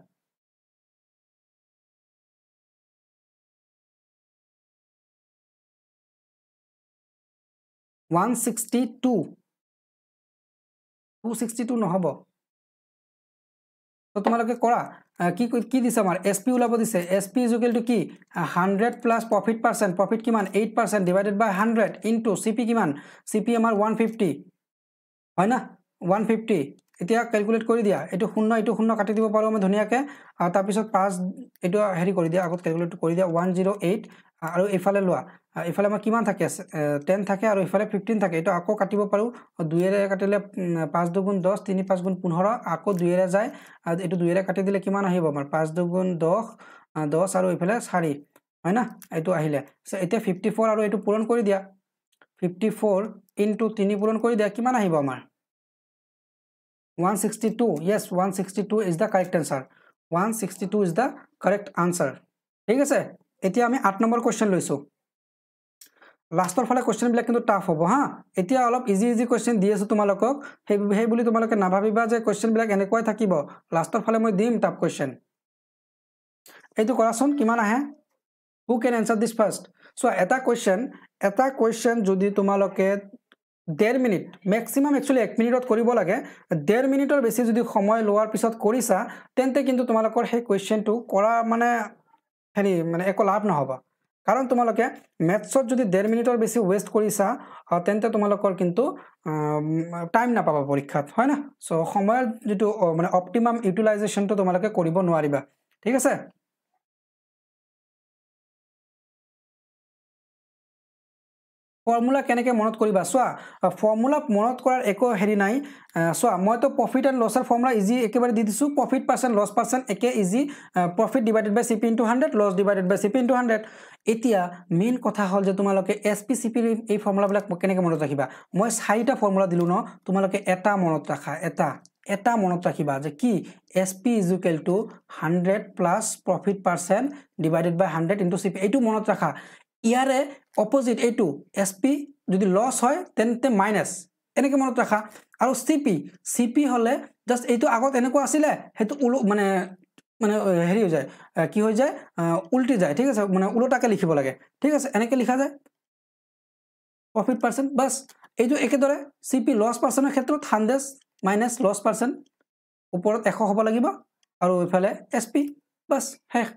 A: one sixty two two sixty
B: two নহ'ব ত' তোমালোকে কৰা কি কি দিছে আমাৰ এছ পি ওলাব দিছে S P is equal to কি hundred plus profit percent profit কিমান eight percent divided by hundred into C P কিমান চি পি আমাৰ ওৱান ফিফটি হয় না ওৱান ফিফটি এতিয়া কেলকুলেট কৰি দিয়া এইটো শূন্য এইটো শূন্য কাটি দিব পাৰোঁ আমি ধুনীয়াকৈ আৰু পাঁচ এইটো হেৰি কৰি দিয়া আগত কেলকুলেট কৰি দিয়া ওৱান জিৰ' এইট আৰু এইফালে লোৱা এইফালে আমাৰ কিমান থাকে টেন থাকে আৰু এইফালে ফিফটিন থাকে এইটো আকৌ কাটিব পাৰোঁ দুয়েৰে কাটিলে পাঁচ দুগুণ দহ তিনি পাঁচ গুণ পোন্ধৰ আকৌ দুয়েৰে যায় আৰু এইটো দুয়েৰে কাটি দিলে কিমান আহিব আমাৰ পাঁচ দুগুণ দহ দহ আৰু এইফালে চাৰি হয় না এইটো আহিলে এতিয়া ফিফটি ফ'ৰ আৰু এইটো পূৰণ কৰি দিয়া ফিফটি ফ'ৰ ইনটু তিনি পূৰণ কৰি দিয়া কিমান আহিব আমাৰ one sixty two yes one sixty two is the correct answer one sixty two is the correct answer ঠিক আছে এতিয়া আমি আঠ নম্বৰ কুৱেশ্যন লৈছোঁ লাষ্টৰ ফালে কুৱেশ্যনবিলাক কিন্তু টাফ হ'ব হা এতিয়া অলপ ইজি ইজি কুৱেশ্যন দি আছোঁ তোমালোকক সেই সেই বুলি তোমালোকে নাভাবিবা যে কুৱেশ্যনবিলাক এনেকুৱাই থাকিব লাষ্টৰ ফালে মই দিম টাফ কুৱেশ্যন এইটো কৰাচোন কিমান আহে হু কেন এনচাৰ দিছ ফাৰ্ষ্ট চোৱা এটা কুৱেশ্যন এটা কুৱেশ্যন যদি তোমালোকে ডেৰ মিনিট মেক্সিমাম একচুৱেলি এক মিনিটত কৰিব লাগে ডেৰ মিনিটৰ বেছি যদি সময় লোৱাৰ পিছত কৰিছা তেন্তে কিন্তু তোমালোকৰ সেই কুৱেশ্যনটো কৰা মানে হেৰি মানে একো লাভ নহ'ব কাৰণ তোমালোকে মেথছত যদি ডেৰ মিনিটৰ বেছি ৱেষ্ট কৰিছা তেন্তে তোমালোকৰ কিন্তু টাইম নাপাবা পৰীক্ষাত হয় না চ' সময়ৰ যিটো মানে অপ্টিমাম ইউটিলাইজেশ্যনটো তোমালোকে কৰিব নোৱাৰিবা ঠিক আছে ফৰ্মুলা কেনেকৈ মনত কৰিবা চোৱা ফৰ্মুলা মনত কৰাৰ একো হেৰি নাই চোৱা মইতো প্ৰফিট এণ্ড লছৰ ফৰ্মুলা ইজি একেবাৰে দি দিছোঁ প্ৰফিট পাৰ্চেণ্ট লছ পাৰ্চেণ্ট একে easy profit divided by CP to hundred loss divided by CP to hundred এতিয়া মেইন কথা হ'ল যে তোমালোকে এছ পি চি পি এই ফৰ্মুলাবিলাক কেনেকৈ মনত ৰাখিবা মই চাৰিটা ফৰ্মুলা দিলোঁ ন তোমালোকে এটা মনত ৰাখা এটা এটা মনত ৰাখিবা যে কি S P equal to hundred plus profit percent divided by hundred into CP এইটো মনত ৰাখা ইয়াৰে অপজিট এইটো এছ পি যদি লছ হয় তেন্তে মাইনাছ এনেকৈ মনত ৰাখা আৰু চি পি চি পি হ'লে জাষ্ট এইটো আগত এনেকুৱা আছিলে সেইটো উল মানে মানে হেৰি হৈ যায় কি হৈ যায় উল্টি যায় ঠিক আছে মানে ওলোটাকৈ লিখিব লাগে ঠিক আছে এনেকৈ লিখা যায় প্ৰফিট পাৰ্চেণ্ট বাছ এইটো একেদৰে চি পি লছ পাৰ্চেণ্টৰ ক্ষেত্ৰত হাণ্ড্ৰেড মাইনাছ লছ পাৰ্চেণ্ট ওপৰত এশ হ'ব লাগিব আৰু এইফালে এছ পি বাছ শেষ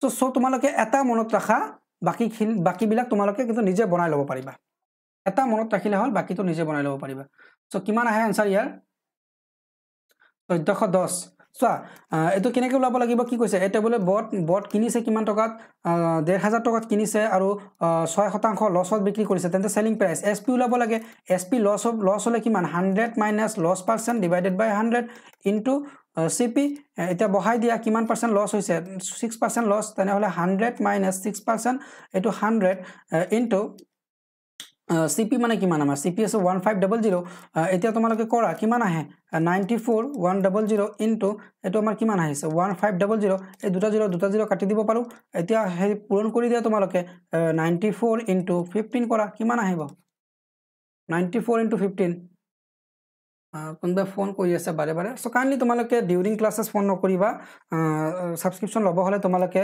B: ত' চ' তোমালোকে এটা মনত ৰাখা বাকীখিনি বাকীবিলাক তোমালোকে কিন্তু নিজে বনাই ল'ব পাৰিবা এটা মনত ৰাখিলে হ'ল বাকীটো নিজে বনাই ল'ব পাৰিবা চ' কিমান আহে এনচাৰ ইয়াৰ চৈধ্যশ দহ চোৱা এইটো কেনেকৈ ওলাব লাগিব কি কৈছে এই টেবুলে বট বট কিনিছে কিমান টকাত ডেৰ হাজাৰ টকাত কিনিছে আৰু ছয় শতাংশ লছত বিক্ৰী কৰিছে তেন্তে চেলিং প্ৰাইচ এছ পি ওলাব লাগে এছ পি লছ লছ হ'লে কিমান hundred minus loss percent divided by hundred into C P এতিয়া বহাই দিয়া কিমান পাৰ্চেণ্ট লছ হৈছে ছিক্স পাৰ্চেণ্ট লছ তেনেহ'লে হাণ্ড্ৰেড মাইনাছ ছিক্স পাৰ্চেণ্ট এইটো হাণ্ড্ৰেড ইনটু চি পি মানে কিমান আমাৰ চি পি আছে ওৱান ফাইভ ডাবল জিৰ' এতিয়া তোমালোকে কৰা কিমান আহে ninety four one double zero' into এইটো আমাৰ কিমান আহিছে ওৱান ফাইভ ডাবল জিৰ' এই দুটা জিৰ' দুটা জিৰ' কাটি দিব পাৰোঁ এতিয়া সেই পূৰণ কৰি দিয়া তোমালোকে নাইণ্টি ফ'ৰ ইনটু ফিফটিন কৰা কিমান আহিব নাইণ্টি ফ'ৰ ইনটু ফিফটিন কোনোবাই ফোন কৰি আছে বাৰে বাৰে চ' কাইণ্ডলি তোমালোকে ডিউৰিং ক্লাছেছ ফোন নকৰিবা ছাবস্ক্ৰিপশ্যন ল'ব হ'লে তোমালোকে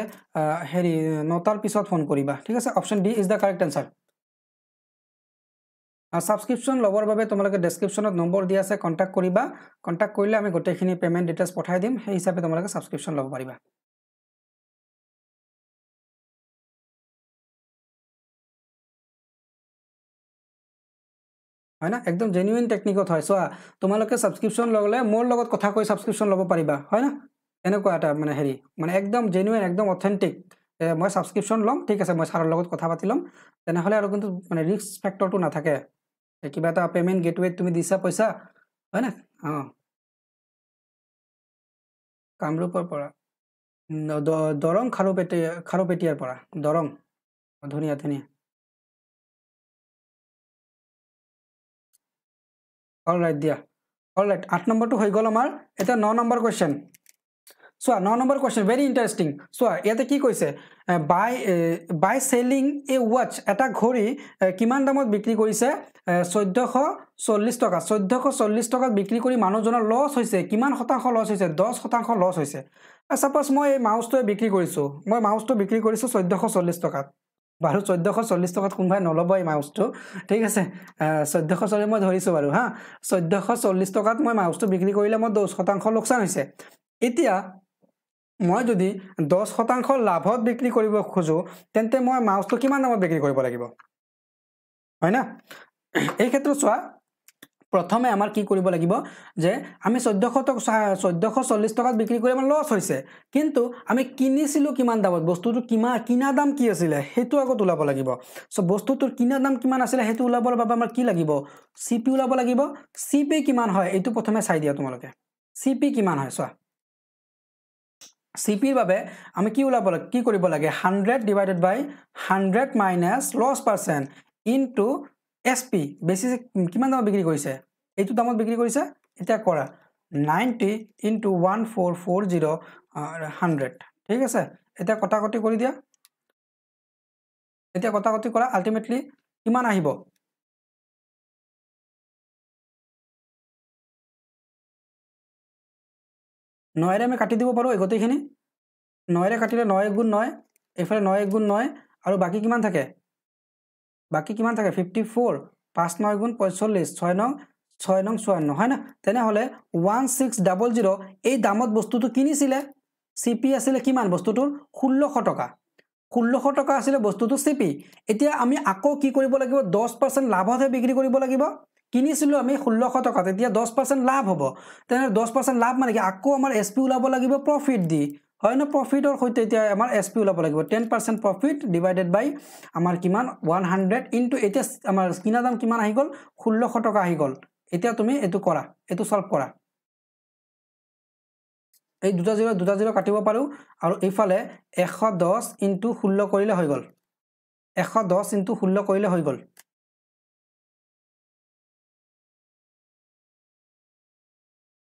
B: হেৰি নটাৰ পিছত ফোন কৰিবা ঠিক আছে option D is the correct answer subscription ল'বৰ বাবে তোমালোকে ডেছক্ৰিপশ্যনত নম্বৰ দি আছে কণ্টেক্ট কৰিবা কণ্টেক্ট কৰিলে আমি গোটেইখিনি পে'মেণ্ট ডিটেইলছ পঠাই দিম সেই হিচাপে তোমালোকে ছাবস্ক্ৰিপশ্যন ল'ব পাৰিবা হয় না একদম জেনুইন টেকনিকত হয় চোৱা তোমালোকে ছাবস্ক্ৰিপশ্যন ল'লে মোৰ লগত কথা কৈ ছাবস্ক্ৰিপশ্যন ল'ব পাৰিবা হয় না এনেকুৱা এটা মানে হেৰি মানে একদম জেনুইন একদম অথেণ্টিক মই ছাবস্ক্ৰিপশ্যন ল'ম ঠিক আছে মই ছাৰৰ লগত কথা পাতি ল'ম তেনেহ'লে আৰু কিন্তু মানে ৰিক্স ফেক্টৰটো নাথাকে কিবা এটা পে'মেণ্ট গেটৱেত তুমি দিছা পইচা হয় না অঁ কামৰূপৰ পৰা দৰং
A: খাৰুপেটীয়া খাৰুপেটীয়াৰ পৰা দৰং ধুনীয়া ধুনীয়া
B: অল ৰাইট দিয়া অল ৰাইট আঠ নম্বৰটো হৈ গ'ল আমাৰ এতিয়া ন নম্বৰ কুৱেশ্যন চোৱা ন নম্বৰ কুৱেশ্যন ভেৰি ইণ্টাৰেষ্টিং চোৱা ইয়াতে কি কৈছে বাই বাই চেলিং এ ৱাচ এটা ঘড়ী কিমান দামত বিক্ৰী কৰিছে চৈধ্যশ চল্লিছ টকা চৈধ্যশ চল্লিছ টকাত বিক্ৰী কৰি মানুহজনৰ লছ হৈছে কিমান শতাংশ লছ হৈছে দহ শতাংশ লছ হৈছে ছাপ'জ মই এই মাউচটোৱে বিক্ৰী কৰিছোঁ মই মাউচটো বিক্ৰী কৰিছোঁ চৈধ্যশ চল্লিছ টকাত বাৰু চৈধ্যশ চল্লিছ টকাত কোনোবাই নল'ব এই মাউচটো ঠিক আছে চৈধ্যশ চল্লিছ মই ধৰিছোঁ বাৰু হা চৈধ্যশ চল্লিছ টকাত মই মাউচটো বিক্ৰী কৰিলে মই দহ শতাংশ লোকচান হৈছে এতিয়া মই যদি দহ শতাংশ লাভত বিক্ৰী কৰিব খোজোঁ তেন্তে মই মাউচটো কিমান দামত বিক্ৰী কৰিব লাগিব হয় না এই ক্ষেত্ৰত চোৱা প্ৰথমে আমাৰ কি কৰিব লাগিব যে আমি চৈধ্যশ টকা চৈধ্যশ চল্লিছ টকাত বিক্ৰী কৰি আমাৰ লছ হৈছে কিন্তু আমি কিনিছিলোঁ কিমান দামত বস্তুটো কিমান কিনা দাম কি আছিলে সেইটো আগত ওলাব লাগিব চ' বস্তুটোৰ কিনা দাম কিমান আছিলে সেইটো ওলাবৰ বাবে আমাৰ কি লাগিব চি পি ওলাব লাগিব চি পি কিমান হয় এইটো প্ৰথমে চাই দিয়া তোমালোকে চি পি কিমান হয় চোৱা চি পিৰ বাবে আমি কি ওলাব লাগে কি কৰিব লাগে hundred divided by hundred minus loss percent into S P বেছি কিমান দামত বিক্ৰী কৰিছে এইটো দামত বিক্ৰী কৰিছে এতিয়া কৰা ninety into one four four zero' hundred ঠিক আছে এতিয়া কটাকটি কৰি দিয়া এতিয়া কটাকটি কৰা আল্টিমেটলি কিমান আহিব নয়েৰে আমি কাটি দিব পাৰোঁ এই গোটেইখিনি নয়েৰে কাটিলে ন এক গুণ নয় এইফালে ন এক গুণ নয় আৰু বাকী কিমান থাকে বাকী কিমান থাকে ফিফটি ফ'ৰ পাঁচ ন গুণ পঞ্চল্লিছ ছয় নং ছয় নং চুৱান্ন হয় ন তেনেহ'লে ওৱান ছিক্স ডাবল জিৰ' এই দামত বস্তুটো কিনিছিলে চি পি আছিলে কিমান বস্তুটোৰ ষোল্লশ টকা ষোল্লশ টকা আছিলে বস্তুটো চি পি এতিয়া আমি আকৌ কি কৰিব লাগিব দহ পাৰ্চেণ্ট লাভতহে বিক্ৰী কৰিব লাগিব কিনিছিলোঁ আমি ষোল্লশ টকাত এতিয়া দহ পাৰ্চেণ্ট লাভ হ'ব তেনেহ'লে দহ পাৰ্চেণ্ট লাভ মানে কি আকৌ আমাৰ এছ পি ওলাব লাগিব প্ৰফিট দি হয় নহয় প্ৰফিটৰ সৈতে এতিয়া আমাৰ এছ পি ওলাব লাগিব ten percent profit divided by আমাৰ কিমান ওৱান হাণ্ড্ৰেড ইণ্টু এতিয়া আমাৰ কিনা দাম কিমান আহি গ'ল ষোল্লশ টকা আহি গ'ল এতিয়া তুমি এইটো কৰা এইটো চল্ভ কৰা এই দুটা জিৰ' দুটা জিৰ' কাটিব পাৰোঁ আৰু এইফালে এশ দহ ইণ্টু ষোল্ল কৰিলে হৈ গ'ল এশ দহ ইণ্টু ষোল্ল কৰিলে হৈ গ'ল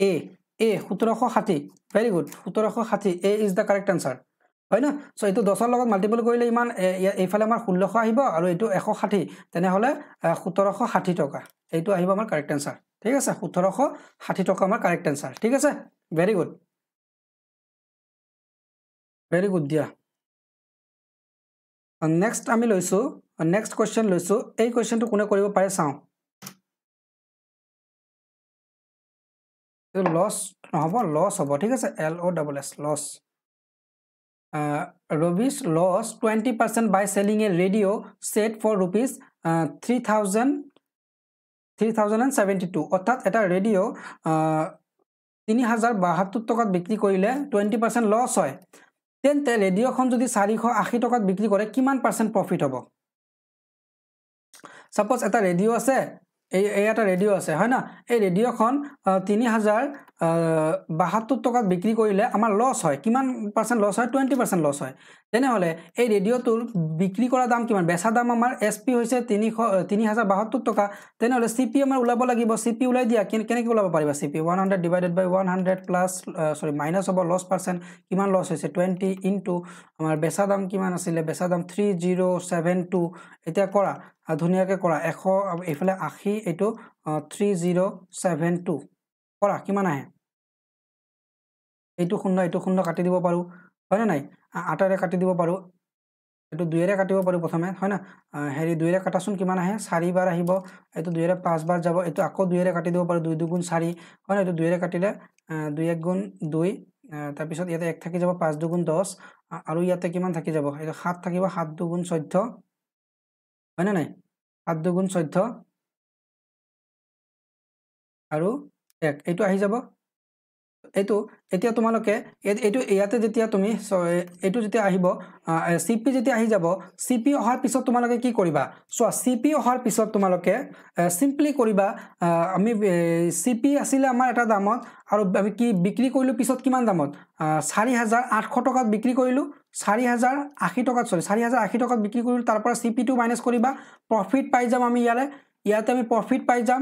B: এ এ সোতৰশ ষাঠি ভেৰি গুড সোতৰশ ষাঠি A is the correct answer হয় ন চ' এইটো দহৰ লগত মাল্টিপল কৰিলে ইমান এইফালে আমাৰ ষোল্লশ আহিব আৰু এইটো এশ ষাঠি তেনেহ'লে সোতৰশ ষাঠি টকা এইটো আহিব আমাৰ কাৰেক্ট এনচাৰ ঠিক আছে সোতৰশ ষাঠি টকা আমাৰ কাৰেক্ট এনচাৰ ঠিক আছে ভেৰি গুড ভেৰি গুড দিয়া
A: নেক্সট আমি লৈছোঁ নেক্সট কুৱেশ্যন লৈছোঁ এই কুৱেশ্যনটো কোনে কৰিব পাৰে চাওঁ
B: এইটো লছ নহ'ব লছ হ'ব ঠিক আছে L O' double S loss ৰবিছ loss twenty percent by selling a radio' set for rupees three thousand three thousand and seventy two অৰ্থাৎ এটা ৰেডিঅ' তিনি হাজাৰ বাসত্তৰ টকাত বিক্ৰী কৰিলে টুৱেণ্টি পাৰ্চেণ্ট লছ হয় তেন্তে ৰেডিঅ'খন যদি চাৰিশ আশী টকাত বিক্ৰী কৰে কিমান পাৰ্চেণ্ট প্ৰফিট হ'ব ছাপ'জ এটা ৰেডিঅ' আছে এই এটা ৰেডিঅ' আছে হয় ন এই ৰেডিঅ'খন তিনি হাজাৰ বাহাত্তর টকাত বিক্রি করলে আমার লস হয় কিমান পার্সেন্ট লস হয় টুয়েন্টি পার্সেন্ট লস হয় তেনহলে এই রেডিওটির বিক্রি করা দাম কিমান বেচা দাম আমার এস পি হয়েছে তিনশ তিন হাজার বাহাত্তর টাকা তেনহলে সিপি আমার ওলাব লাগবে সিপি ওলাই দিয়া কেন ওলাব পাব CP one hundred divided by one hundred plus sorry minus হব লস পার্সেন্ট কিমান লস হয়েছে টুয়েন্টি ইন্টু আমার বেচা দাম কিমান আসলে বেচা দাম থ্রি জিরো সেভেন টু এটা করা ধুনিয়াকে করা এশ এইফালে আশি এই থ্রি জিরো সেভেন টু কৰা কিমান আহে এইটো শূন্য এইটো শূন্য কাটি দিব পাৰোঁ হয়নে নাই আঠেৰে কাটি দিব পাৰোঁ এইটো দুয়েৰে কাটিব পাৰোঁ প্ৰথমে হয় না হেৰি দুয়েৰে কাটাচোন কিমান আহে চাৰিবাৰ আহিব এইটো দুয়েৰে পাঁচবাৰ যাব এইটো আকৌ দুয়েৰে কাটি দিব পাৰোঁ দুই দুগুণ চাৰি হয় নাই এইটো দুয়েৰে কাটিলে দুই এক গুণ দুই তাৰপিছত ইয়াতে এক থাকি যাব পাঁচ দুগুণ দহ আৰু ইয়াতে কিমান থাকি যাব এইটো সাত থাকিব সাত দুগুণ চৈধ্য হয়নে নাই সাত দুগুণ চৈধ্য আৰু এক এইটো আহি যাব এইটো এতিয়া তোমালোকে এইটো ইয়াতে যেতিয়া তুমি এইটো যেতিয়া আহিব চি পি যেতিয়া আহি যাব চি পি অহাৰ পিছত তোমালোকে কি কৰিবা চোৱা চি পি অহাৰ পিছত তোমালোকে চিম্পলি কৰিবা আমি চি পি আছিলে আমাৰ এটা দামত আৰু আমি কি বিক্ৰী কৰিলোঁ পিছত কিমান দামত চাৰি হাজাৰ আঠশ টকাত বিক্ৰী কৰিলোঁ চাৰি হাজাৰ আশী টকাত চৰি চাৰি হাজাৰ আশী টকাত বিক্ৰী কৰিলোঁ তাৰ পৰা চি পিটো মাইনাছ কৰিবা প্ৰফিট পাই যাম আমি ইয়াৰে ইয়াতে আমি প্ৰফিট পাই যাম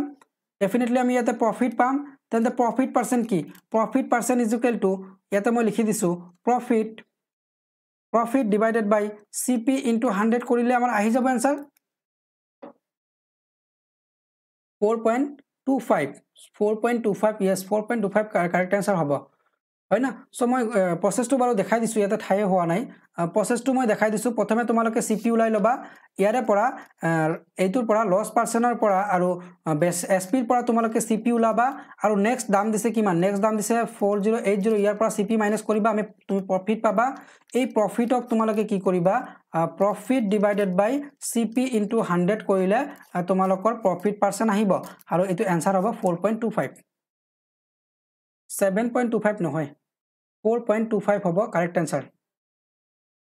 B: ডেফিনেটলি আমি ইয়াতে প্ৰফিট পাম তেন্তে প্ৰফিট পাৰ্চেণ্ট কি profit percent is equal to ইয়াতে মই লিখি দিছোঁ profit profit divided by C P into hundred কৰিলে আমাৰ আহি যাব answer four point two five four point two five yes four point two five correct answer হ'ব হয় না চ' মই প্ৰচেছটো বাৰু দেখাই দিছোঁ ইয়াতে ঠায়ে হোৱা নাই প্ৰচেছটো মই দেখাই দিছোঁ প্ৰথমে তোমালোকে চি পি ওলাই ল'বা ইয়াৰে পৰা এইটোৰ পৰা লছ পাৰ্চনৰ পৰা আৰু বেছ এছ পিৰ পৰা তোমালোকে চি পি ওলাবা আৰু নেক্সট দাম দিছে কিমান নেক্সট দাম দিছে ফ'ৰ জিৰ' এইট জিৰ' ইয়াৰ পৰা চি পি মাইনাছ কৰিবা আমি তুমি প্ৰফিট পাবা এই প্ৰফিটক তোমালোকে কি কৰিবা profit divided by C P into hundred কৰিলে তোমালোকৰ প্ৰফিট পাৰ্চেণ্ট আহিব আৰু এইটো এনচাৰ হ'ব four point two five seven point two five নহয় ফ'ৰ পইণ্ট টু ফাইভ হ'ব correct answer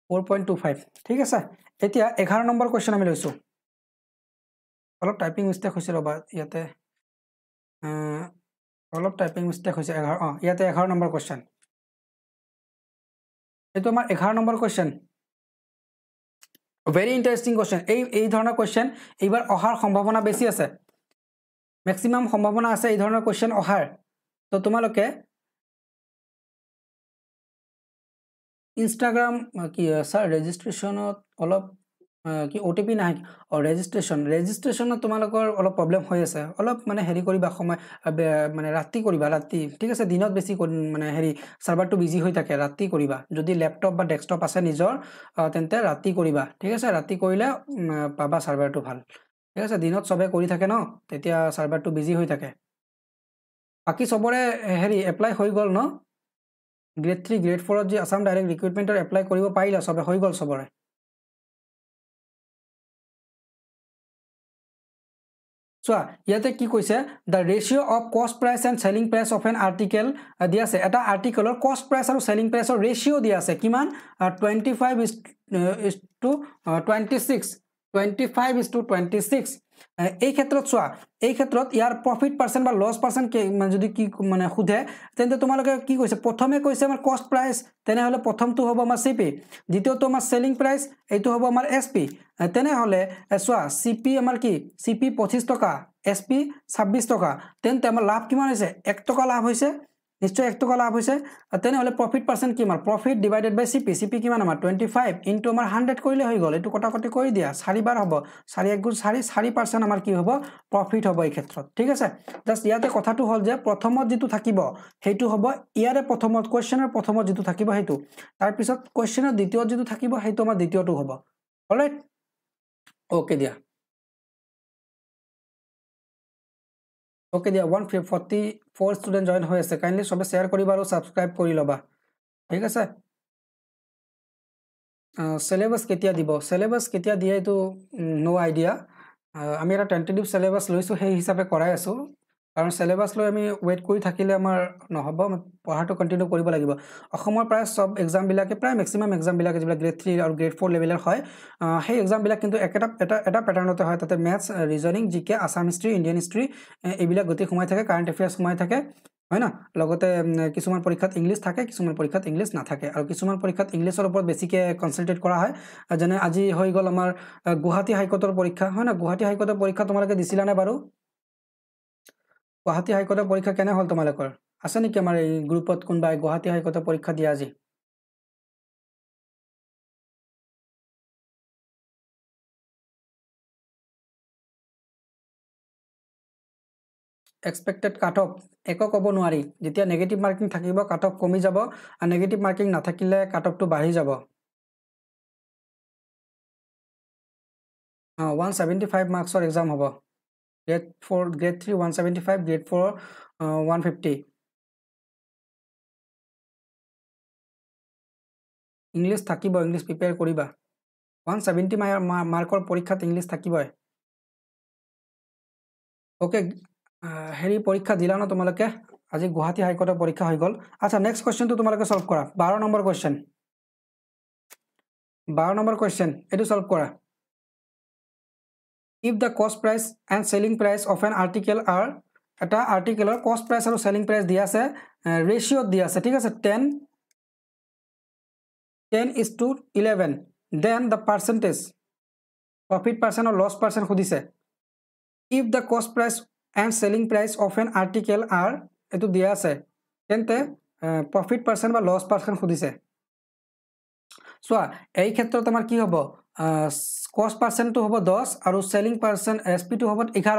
B: four point two five ঠিক আছে এতিয়া এঘাৰ নম্বৰ কুৱেশ্যন আমি লৈছোঁ অলপ টাইপিং মিষ্টেক হৈছে ৰ'বা ইয়াতে অলপ টাইপিং মিষ্টেক হৈছে এঘাৰ অঁ ইয়াতে এঘাৰ নম্বৰ কুৱেশ্যন এইটো আমাৰ এঘাৰ নম্বৰ কুৱেশ্যন ভেৰি ইণ্টাৰেষ্টিং কুৱেশ্যন এই এই ধৰণৰ কুৱেশ্যন এইবাৰ অহাৰ সম্ভাৱনা বেছি আছে মেক্সিমাম সম্ভাৱনা আছে এই ধৰণৰ কুৱেশ্যন অহাৰ তো তোমালোকে ইনষ্টাগ্ৰাম কি ছাৰ ৰেজিষ্ট্ৰেশ্যনত অলপ কি অ' টি পি নাহে অঁ ৰেজিষ্ট্ৰেশ্যন ৰেজিষ্ট্ৰেশ্যনত তোমালোকৰ অলপ প্ৰব্লেম হৈ আছে অলপ মানে হেৰি কৰিবা সময় মানে ৰাতি কৰিবা ৰাতি ঠিক আছে দিনত বেছি মানে হেৰি ছাৰ্ভাৰটো বিজি হৈ থাকে ৰাতি কৰিবা যদি লেপটপ বা ডেস্কটপ আছে নিজৰ তেন্তে ৰাতি কৰিবা ঠিক আছে ৰাতি কৰিলে পাবা ছাৰ্ভাৰটো ভাল ঠিক আছে দিনত চবে কৰি থাকে ন তেতিয়া ছাৰ্ভাৰটো বিজি হৈ থাকে বাকী চবৰে হেৰি এপ্লাই হৈ গল ন গ্ৰেড থ্ৰী গ্ৰেড ফ'ৰত যে আসাম ডাইৰেক্ট ৰিক্ৰুটমেন্টৰ এপ্লাই কৰিব
A: পাৰিলে সবে হৈ গল সবৰে
B: চা ইয়াতে কি কৈছে the ratio' of cost price and selling price of an article দি আছে এটা আৰ্টিকেলৰ কষ্ট প্ৰাইচ আৰু চেলিং প্ৰাইচৰ ৰেচিঅ' দিয়ে আছে কিমান twenty five is to twenty six 25 is to 26 নিশ্চয় এক টকা লাভ হৈছে তেনেহ'লে প্ৰফিট পাৰ্চেণ্ট কিমান profit divided by C P C P কিমান আমাৰ টুৱেণ্টি ফাইভ ইণ্টু আমাৰ হাণ্ড্ৰেড কৰিলে হৈ গ'ল এইটো কটাকটি কৰি দিয়া চাৰিবাৰ হ'ব চাৰি এক গুণ চাৰি চাৰি পাৰ্চেণ্ট আমাৰ কি হ'ব প্ৰফিট হ'ব এই ক্ষেত্ৰত ঠিক আছে জাষ্ট ইয়াতে কথাটো হ'ল যে প্ৰথমত যিটো থাকিব সেইটো হ'ব ইয়াৰে প্ৰথমত কুৱেশ্যনৰ প্ৰথমত যিটো থাকিব সেইটো তাৰপিছত কুৱেশ্যনৰ দ্বিতীয়ত যিটো থাকিব সেইটো আমাৰ দ্বিতীয়টো হ'ব অলৰাইট অ'কে দিয়া
A: ওকে দিয়া one forty four student join হয়ে আছে
B: কাইন্ডলি সবাই শেয়ার করবা আর সাবস্ক্রাইব করে লবা ঠিক আছে সিলেবাস কেতিয়া দিব সিলেবাস কেতিয়া দিয়ে এই নো আইডিয়া আমি একটা টেন্টেটিভ সিলেবাস লো সেই হিসাবে করাই আছো কাৰণ চেলেবাছ লৈ আমি ৱেইট কৰি থাকিলে আমাৰ নহ'ব পঢ়াটো কণ্টিনিউ কৰিব লাগিব অসমৰ প্ৰায় চব এক্সামবিলাকে প্ৰায় মেক্সিমাম এক্সামবিলাকে যিবিলাক গ্ৰেড থ্ৰী আৰু গ্ৰেড ফ'ৰ লেভেলৰ হয় সেই এক্সামবিলাক কিন্তু একেটা এটা এটা পেটাৰ্ণতে হয় তাতে maths reasoning G K Assam history Indian history এইবিলাক গতি সোমাই থাকে কাৰেণ্ট এফেয়াৰ্ছ সোমাই থাকে হয় ন লগতে কিছুমান পৰীক্ষাত ইংলিছ থাকে কিছুমান পৰীক্ষাত ইংলিছ নাথাকে আৰু কিছুমান পৰীক্ষাত ইংলিছৰ ওপৰত বেছিকৈ কনচেনট্ৰেট কৰা হয় যেনে আজি হৈ গ'ল আমাৰ গুৱাহাটী হাইকোৰ্টৰ পৰীক্ষা হয় ন গুৱাহাটী হাইকোৰ্টৰ পৰীক্ষা তোমালোকে দিছিলানে বাৰু গুৱাহাটী হাইকোৰ্টৰ পৰীক্ষা কেনে হ'ল তোমালোকৰ আছে নেকি আমাৰ এই গ্ৰুপত কোনোবাই গুৱাহাটী হাইকোৰ্টৰ পৰীক্ষা দিয়া আজি এক্সপেক্টেড কাঠ অফ একো ক'ব নোৱাৰি যেতিয়া নেগেটিভ মাৰ্কিং থাকিব কাঠ অফ কমি যাব আৰু নেগেটিভ মাৰ্কিং নাথাকিলে কাঠ অফটো বাঢ়ি যাব অঁ ওৱান ছেভেণ্টি ফাইভ মাৰ্কছৰ এক্সাম হ'ব grade four grade three one seventy five grade four one fifty English থাকিব ইংলিছ প্ৰিপেয়াৰ কৰিবা ওৱান ছেভেণ্টি মাই মাৰ্কৰ পৰীক্ষাত ইংলিছ থাকিবই অ'কে হেৰি পৰীক্ষা দিলা ন তোমালোকে আজি গুৱাহাটী হাইকোৰ্টৰ পৰীক্ষা হৈ গ'ল আচ্ছা নেক্সট কুৱেশ্যনটো তোমালোকে চল্ভ কৰা বাৰ নম্বৰ কুৱেশ্যন বাৰ নম্বৰ কুৱেশ্যন এইটো চল্ভ কৰা if the cost price and selling price of an article are at an article or cost price or selling price the uh, ratio the asset is 10 10 is to 11 then the percentage profit percent or loss percent who this if the cost price and selling price of an article are to the asset then the uh, profit percent or loss percent who this so a ketro tamar ki hobo কষ্ট পাৰ্চেণ্টটো হ'ব দহ আৰু selling percent S পিটো হ'ব এঘাৰ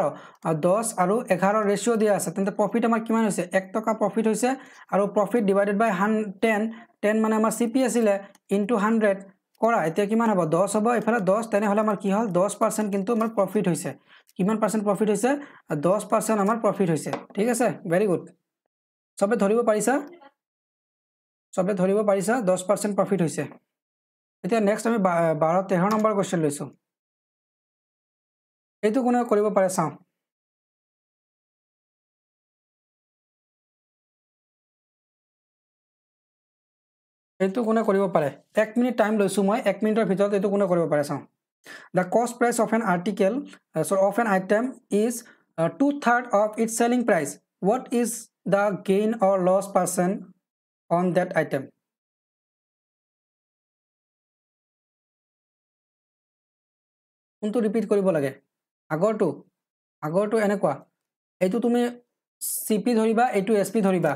B: দহ আৰু এঘাৰ ৰেচিঅ' দিয়া আছে তেন্তে প্ৰফিট আমাৰ কিমান হৈছে এক টকা প্ৰফিট হৈছে আৰু প্ৰফিট ডিভাইডেড বাই হাণ্ড টেন টেন মানে আমাৰ চি পি আছিলে ইনটু হাণ্ড্ৰেড কৰা এতিয়া কিমান হ'ব দহ হ'ব এইফালে দহ তেনেহ'লে আমাৰ কি হ'ল দহ পাৰ্চেণ্ট কিন্তু আমাৰ প্ৰফিট হৈছে কিমান পাৰ্চেণ্ট প্ৰফিট হৈছে দহ পাৰ্চেণ্ট আমাৰ প্ৰফিট হৈছে ঠিক আছে ভেৰি গুড চবে ধৰিব পাৰিছা চবে ধৰিব পাৰিছা দহ পাৰ্চেণ্ট প্ৰফিট হৈছে এতিয়া নেক্সট আমি বাৰ তেৰ নম্বৰ কুৱেশ্যন লৈছোঁ এইটো কোনে
A: কৰিব পাৰে চাওঁ
B: এইটো কোনে কৰিব পাৰে এক মিনিট টাইম লৈছোঁ মই এক মিনিটৰ ভিতৰত এইটো কোনে কৰিব পাৰে চাওঁ the cost price of an article sorry of an item is two third of its selling price what is the gain or loss percent on that item
A: কোনটো ৰিপিট কৰিব লাগে আগৰটো
B: আগৰটো এনেকুৱা এইটো তুমি চি পি ধৰিবা এইটো এছ পি ধৰিবা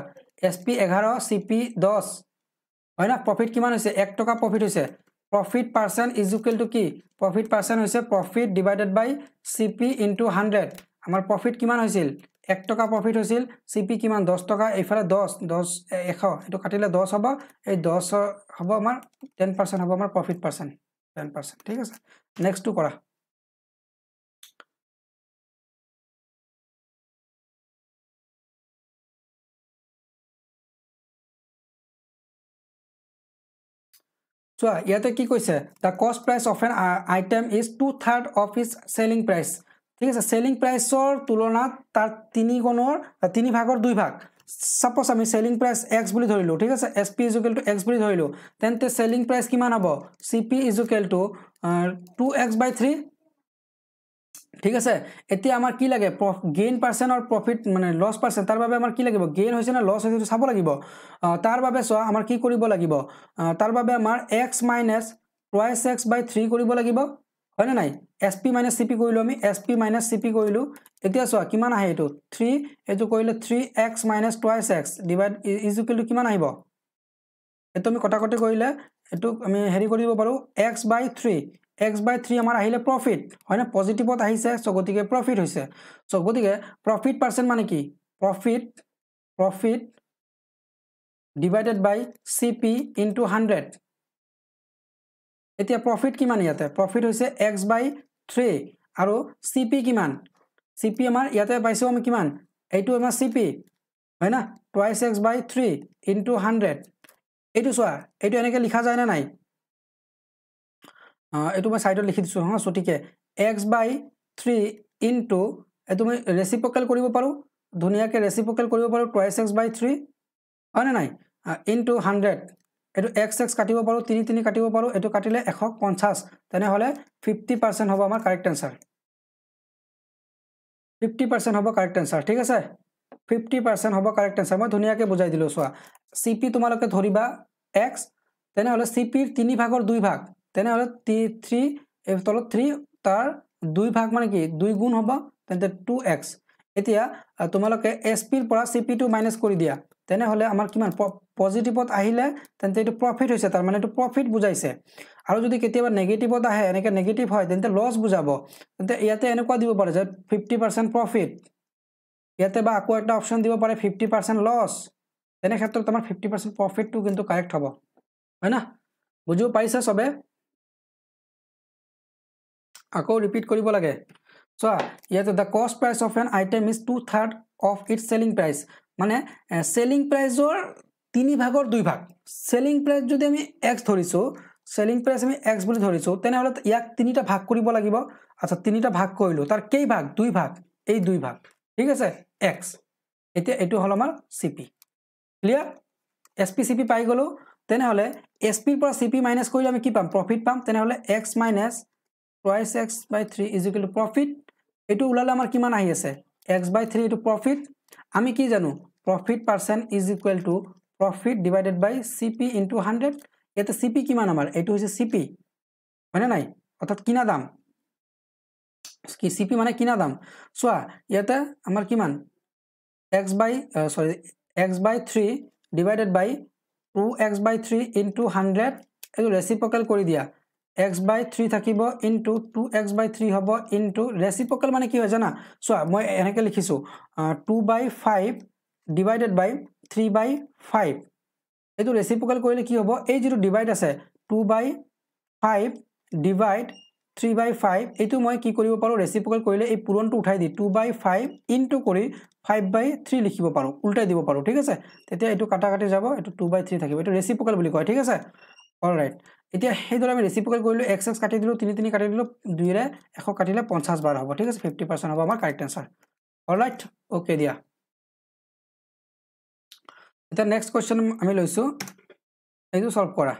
B: এছ পি এঘাৰ চি পি দহ হয় না প্ৰফিট কিমান হৈছে এক টকা প্ৰফিট হৈছে profit percent is equal to কি প্ৰফিট পাৰ্চেণ্ট হৈছে profit divided by C P into hundred আমাৰ প্ৰফিট কিমান হৈছিল এক টকা প্ৰফিট হৈছিল চি পি কিমান দহ টকা এইফালে দহ দহ এশ এইটো কাটিলে দহ হ'ব এই দহ হ'ব আমাৰ টেন পাৰ্চেণ্ট হ'ব আমাৰ প্ৰফিট পাৰ্চেণ্ট টেন পাৰ্চেণ্ট ঠিক আছে নেক্সটটো কৰা চোৱা ইয়াতে কি কৈছে the cost price of an item is two third of is selling price ঠিক আছে চেলিং প্ৰাইচৰ তুলনাত তাৰ তিনি গুণৰ তিনি ভাগৰ দুই ভাগ চাপ'জ আমি চেলিং প্ৰাইচ এক্স বুলি ধৰিলোঁ ঠিক আছে S P equal to X বুলি ধৰিলোঁ তেন্তে চেলিং প্ৰাইচ কিমান হ'ব C P equal to two x by three ঠিক আছে এতিয়া আমাৰ কি লাগে গেইন পাৰ্চেণ্ট আৰু প্ৰফিট মানে লছ পাৰ্চেণ্ট তাৰ বাবে আমাৰ কি লাগিব গেইন হৈছে নে লছ হৈছে চাব লাগিব তাৰ বাবে চোৱা আমাৰ কি কৰিব লাগিব তাৰ বাবে আমাৰ x minus price x by three কৰিব লাগিব হয়নে নাই S P minus C P কৰিলোঁ আমি S P minus C P কৰিলোঁ এতিয়া চোৱা কিমান আহে এইটো থ্ৰী এইটো কৰিলে three x minus twice x divide is equal to কিমান আহিব এইটো আমি কটাকটি কৰিলে এইটো আমি হেৰি কৰিব পাৰোঁ x by three x by three আমাৰ আহিলে প্ৰফিট হয়নে পজিটিভত আহিছে চ' গতিকে প্ৰফিট হৈছে চ' গতিকে প্ৰফিট পাৰ্চেণ্ট মানে কি profit profit divided by C P into hundred এতিয়া প্ৰফিট কিমান ইয়াতে প্ৰফিট হৈছে এক্স বাই থ্ৰী আৰু চি পি কিমান চি পি আমাৰ ইয়াতে পাইছোঁ আমি কিমান এইটো আমাৰ চি পি হয় না twice x by three into hundred এইটো চোৱা এইটো এনেকৈ লিখা যায় নে নাই এইটো মই সাইডত লিখি দিছোঁ হা চতিকে x by three into এইটো মই ৰেচিপকেল কৰিব পাৰোঁ ধুনীয়াকৈ ৰেচিপকেল কৰিব পাৰোঁ টুৱাইছ এক্স বাই থ্ৰী হয়নে নাই ইন টু হাণ্ড্ৰেড এইটো এক্স এক্স কাটিব পাৰোঁ তিনি তিনি কাটিব পাৰোঁ এইটো কাটিলে এশ পঞ্চাছ তেনেহ'লে ফিফটি পাৰ্চেণ্ট হ'ব আমাৰ কাৰেক্ট এনচাৰ ফিফটি পাৰ্চেণ্ট হ'ব কাৰেক্ট এনচাৰ ঠিক আছে ফিফটি পাৰ্চেণ্ট হ'ব কাৰেক্ট এনচাৰ মই ধুনীয়াকৈ বুজাই দিলোঁ চোৱা চি পি তোমালোকে ধৰিবা এক্স তেনেহ'লে চি পিৰ তিনি ভাগৰ দুই ভাগ তেনেহ'লে টি থ্ৰী এই তলত থ্ৰী তাৰ দুই ভাগ মানে কি দুই গুণ হ'ব তেন্তে টু এক্স এতিয়া তোমালোকে এছ পিৰ পৰা চি পিটো মাইনাছ কৰি দিয়া তেনেহ'লে আমাৰ কিমান পজিটিভত আহিলে তেন্তে এইটো প্ৰফিট হৈছে তাৰ মানে এইটো প্ৰফিট বুজাইছে আৰু যদি কেতিয়াবা নেগেটিভত আহে এনেকৈ নেগেটিভ হয় তেন্তে লছ বুজাব তেন্তে ইয়াতে এনেকুৱা দিব পাৰে যে ফিফটি পাৰ্চেণ্ট প্ৰফিট ইয়াতে বা আকৌ এটা অপশ্যন দিব পাৰে ফিফটি পাৰ্চেণ্ট লছ তেনে ক্ষেত্ৰত তোমাৰ ফিফটি পাৰ্চেণ্ট প্ৰফিটটো কিন্তু কাৰেক্ট হ'ব হয় না বুজিব পাৰিছা চবে আকৌ ৰিপিট কৰিব লাগে চোৱা ইয়াত the cost price of an item is two third of it selling price মানে চেলিং প্ৰাইজৰ তিনি ভাগৰ দুই ভাগ চেলিং প্ৰাইচ যদি আমি এক্স ধৰিছোঁ চেলিং প্ৰাইচ আমি এক্স বুলি ধৰিছোঁ তেনেহ'লে ইয়াক তিনিটা ভাগ কৰিব লাগিব আচ্ছা তিনিটা ভাগ কৰিলোঁ তাৰ কেই ভাগ দুই ভাগ এই দুই ভাগ ঠিক আছে এক্স এতিয়া এইটো হ'ল আমাৰ C P clear S P C P পাই গ'লোঁ তেনেহ'লে এছ পিৰ পৰা চি পি মাইনাছ কৰিলে আমি কি পাম প্ৰফিট পাম তেনেহ'লে x minus twice x by three is equal to profit এইটো ওলালে আমাৰ কিমান আহি আছে এক্স বাই থ্ৰী এইটো প্ৰফিট আমি কি জানো profit percent is equal to profit divided by C P into hundred ইয়াতে চি পি কিমান আমাৰ এইটো হৈছে চি পি হয়নে নাই অৰ্থাৎ কিনা দাম কি চি পি মানে কিনা দাম চোৱা ইয়াতে আমাৰ কিমান x by three x by three divided by two x by three into hundred এইটো ৰেচিপকেল কৰি দিয়া x by 3 থাকিব into 2x by 3 হব into reciprocal মানে কি হয় জানা সো মই এনেকে লিখিছো 2 by 5 divided by 3 by 5 এটো reciprocal কইলে কি হব এই যেটো ডিভাইড আছে 2 by 5 divide 3 by 5 এটো মই কি কৰিব পাৰো reciprocal কইলে এই পূৰণটো উঠাই দি 2 by 5 into কৰি 5 by 3 লিখিব পাৰো উল্টাই দিব পাৰো ঠিক আছে তেতিয়া এটো কাটা কাটি যাব এটো 2 by 3 থাকিব এটো reciprocal বুলি কয় ঠিক আছে অলরাইট right. এতিয়া সেইদৰে আমি ৰেচিপ্ৰকেল কৰিলোঁ এক্স এক্স কাটি দিলোঁ তিনি তিনি কাটি দিলোঁ দুইৰে এশ কাটিলে পঞ্চাছ বাৰ হ'ব ঠিক আছে ফিফটি পাৰ্চেণ্ট হ'ব আমাৰ correct answer all right okay দিয়া এতিয়া নেক্সট কুৱেশ্যন আমি লৈছোঁ এইটো চল্ভ কৰা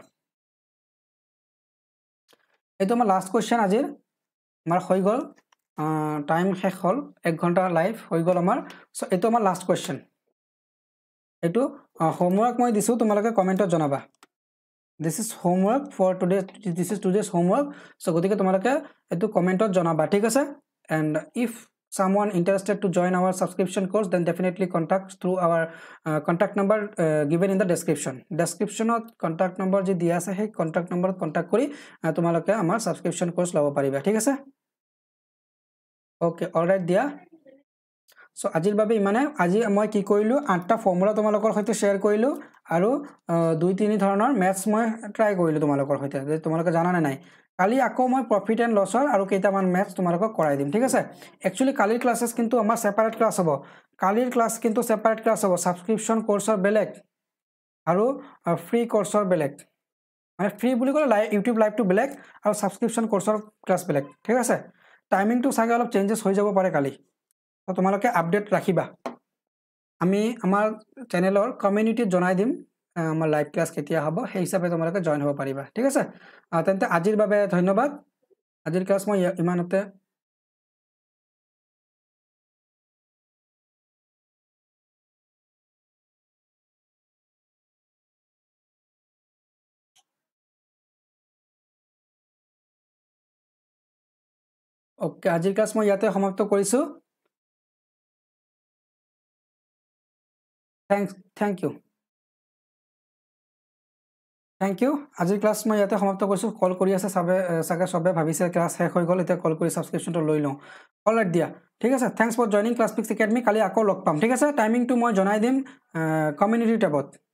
B: এইটো আমাৰ লাষ্ট কুৱেশ্যন আজিৰ আমাৰ হৈ গ'ল টাইম শেষ হ'ল এক ঘণ্টা লাইভ হৈ গ'ল আমাৰ চ' এইটো আমাৰ লাষ্ট কুৱেশ্যন এইটো হোমৱৰ্ক মই দিছোঁ তোমালোকে কমেণ্টত জনাবা this is homework for today this is today's homework so' গতিকে তোমালোকে এইটো কমেণ্টত জনাবা ঠিক আছে and if someone interested to join our subscription course then definitely contact through our contact number given in the description ডেছক্ৰিপশ্যনত contact number যি দিয়া আছে সেই কণ্টেক্ট নম্বৰত কণ্টেক্ট কৰি uh, তোমালোকে আমাৰ ছাবস্ক্ৰিপশ্যন কৰ্চ ল'ব পাৰিবা ঠিক আছে অ'কে অল অৰ্ডাৰ দিয়া সো আজিৰ ইমানে আজি মই কি কৰল আটটা ফৰ্মুলা তোমালোকৰ সৈতে শেয়াৰ কৰিলোঁ আৰু দুই তিনি ধৰণৰ মেথ্স মই ট্ৰাই কৰিলোঁ তোমালোকৰ সৈতে যে তোমালোকে জানা নে নাই কালি আকৌ মই প্ৰফিট এণ্ড লছৰ আৰু কেইটামান মেথ্ছ তোমালোকক কৰাই দিম ঠিক আছে একচুৱেলি কালিৰ ক্লাছেছ কিন্তু আমাৰ ছেপাৰেট ক্লাছ হ'ব কালিৰ ক্লাছ কিন্তু ছেপাৰেট ক্লাছ হ'ব ছাবস্ক্ৰিপশ্যন কৰ্চৰ বেলেগ আৰু ফ্ৰী কৰ্চৰ বেলেগ মানে ফ্ৰী বুলি ক'লে লাইভ ইউটিউব লাইভটো বেলেগ আৰু ছাবস্ক্ৰিপশ্যন কৰ্চৰ ক্লাছ বেলেগ ঠিক আছে টাইমিংটো চাগে অলপ চেঞ্জেছ হৈ যাব পাৰে কালি তো তোমালোকে আপডেট ৰাখিবা আমি আমাৰ চেনেলৰ কমিউনিটিত জনাই দিম আমাৰ লাইভ ক্লাছ কেতিয়া হ'ব সেই হিচাপে তোমালোকে জইন হ'ব পাৰিবা ঠিক আছে তেন্তে আজিৰ বাবে ধন্যবাদ আজিৰ ক্লাছ মই ইমানতে
A: অ'কে আজিৰ ক্লাছ মই ইয়াতে সমাপ্ত কৰিছোঁ thank thank you
B: thank you আজিৰ ক্লাছ মই ইয়াতে সমাপ্ত কৰিছোঁ কল কৰি আছে চবে চাগে চবে ভাবিছে ক্লাছ শেষ হৈ গ'ল এতিয়া কল কৰি ছাবস্ক্ৰিপশ্যনটো লৈ লওঁ কল ৰাইট দিয়া ঠিক আছে thanks for joining class Fix Academy কালি আকৌ লগ পাম ঠিক আছে টাইমিংটো মই জনাই দিম কমিউনিটি
A: টেবত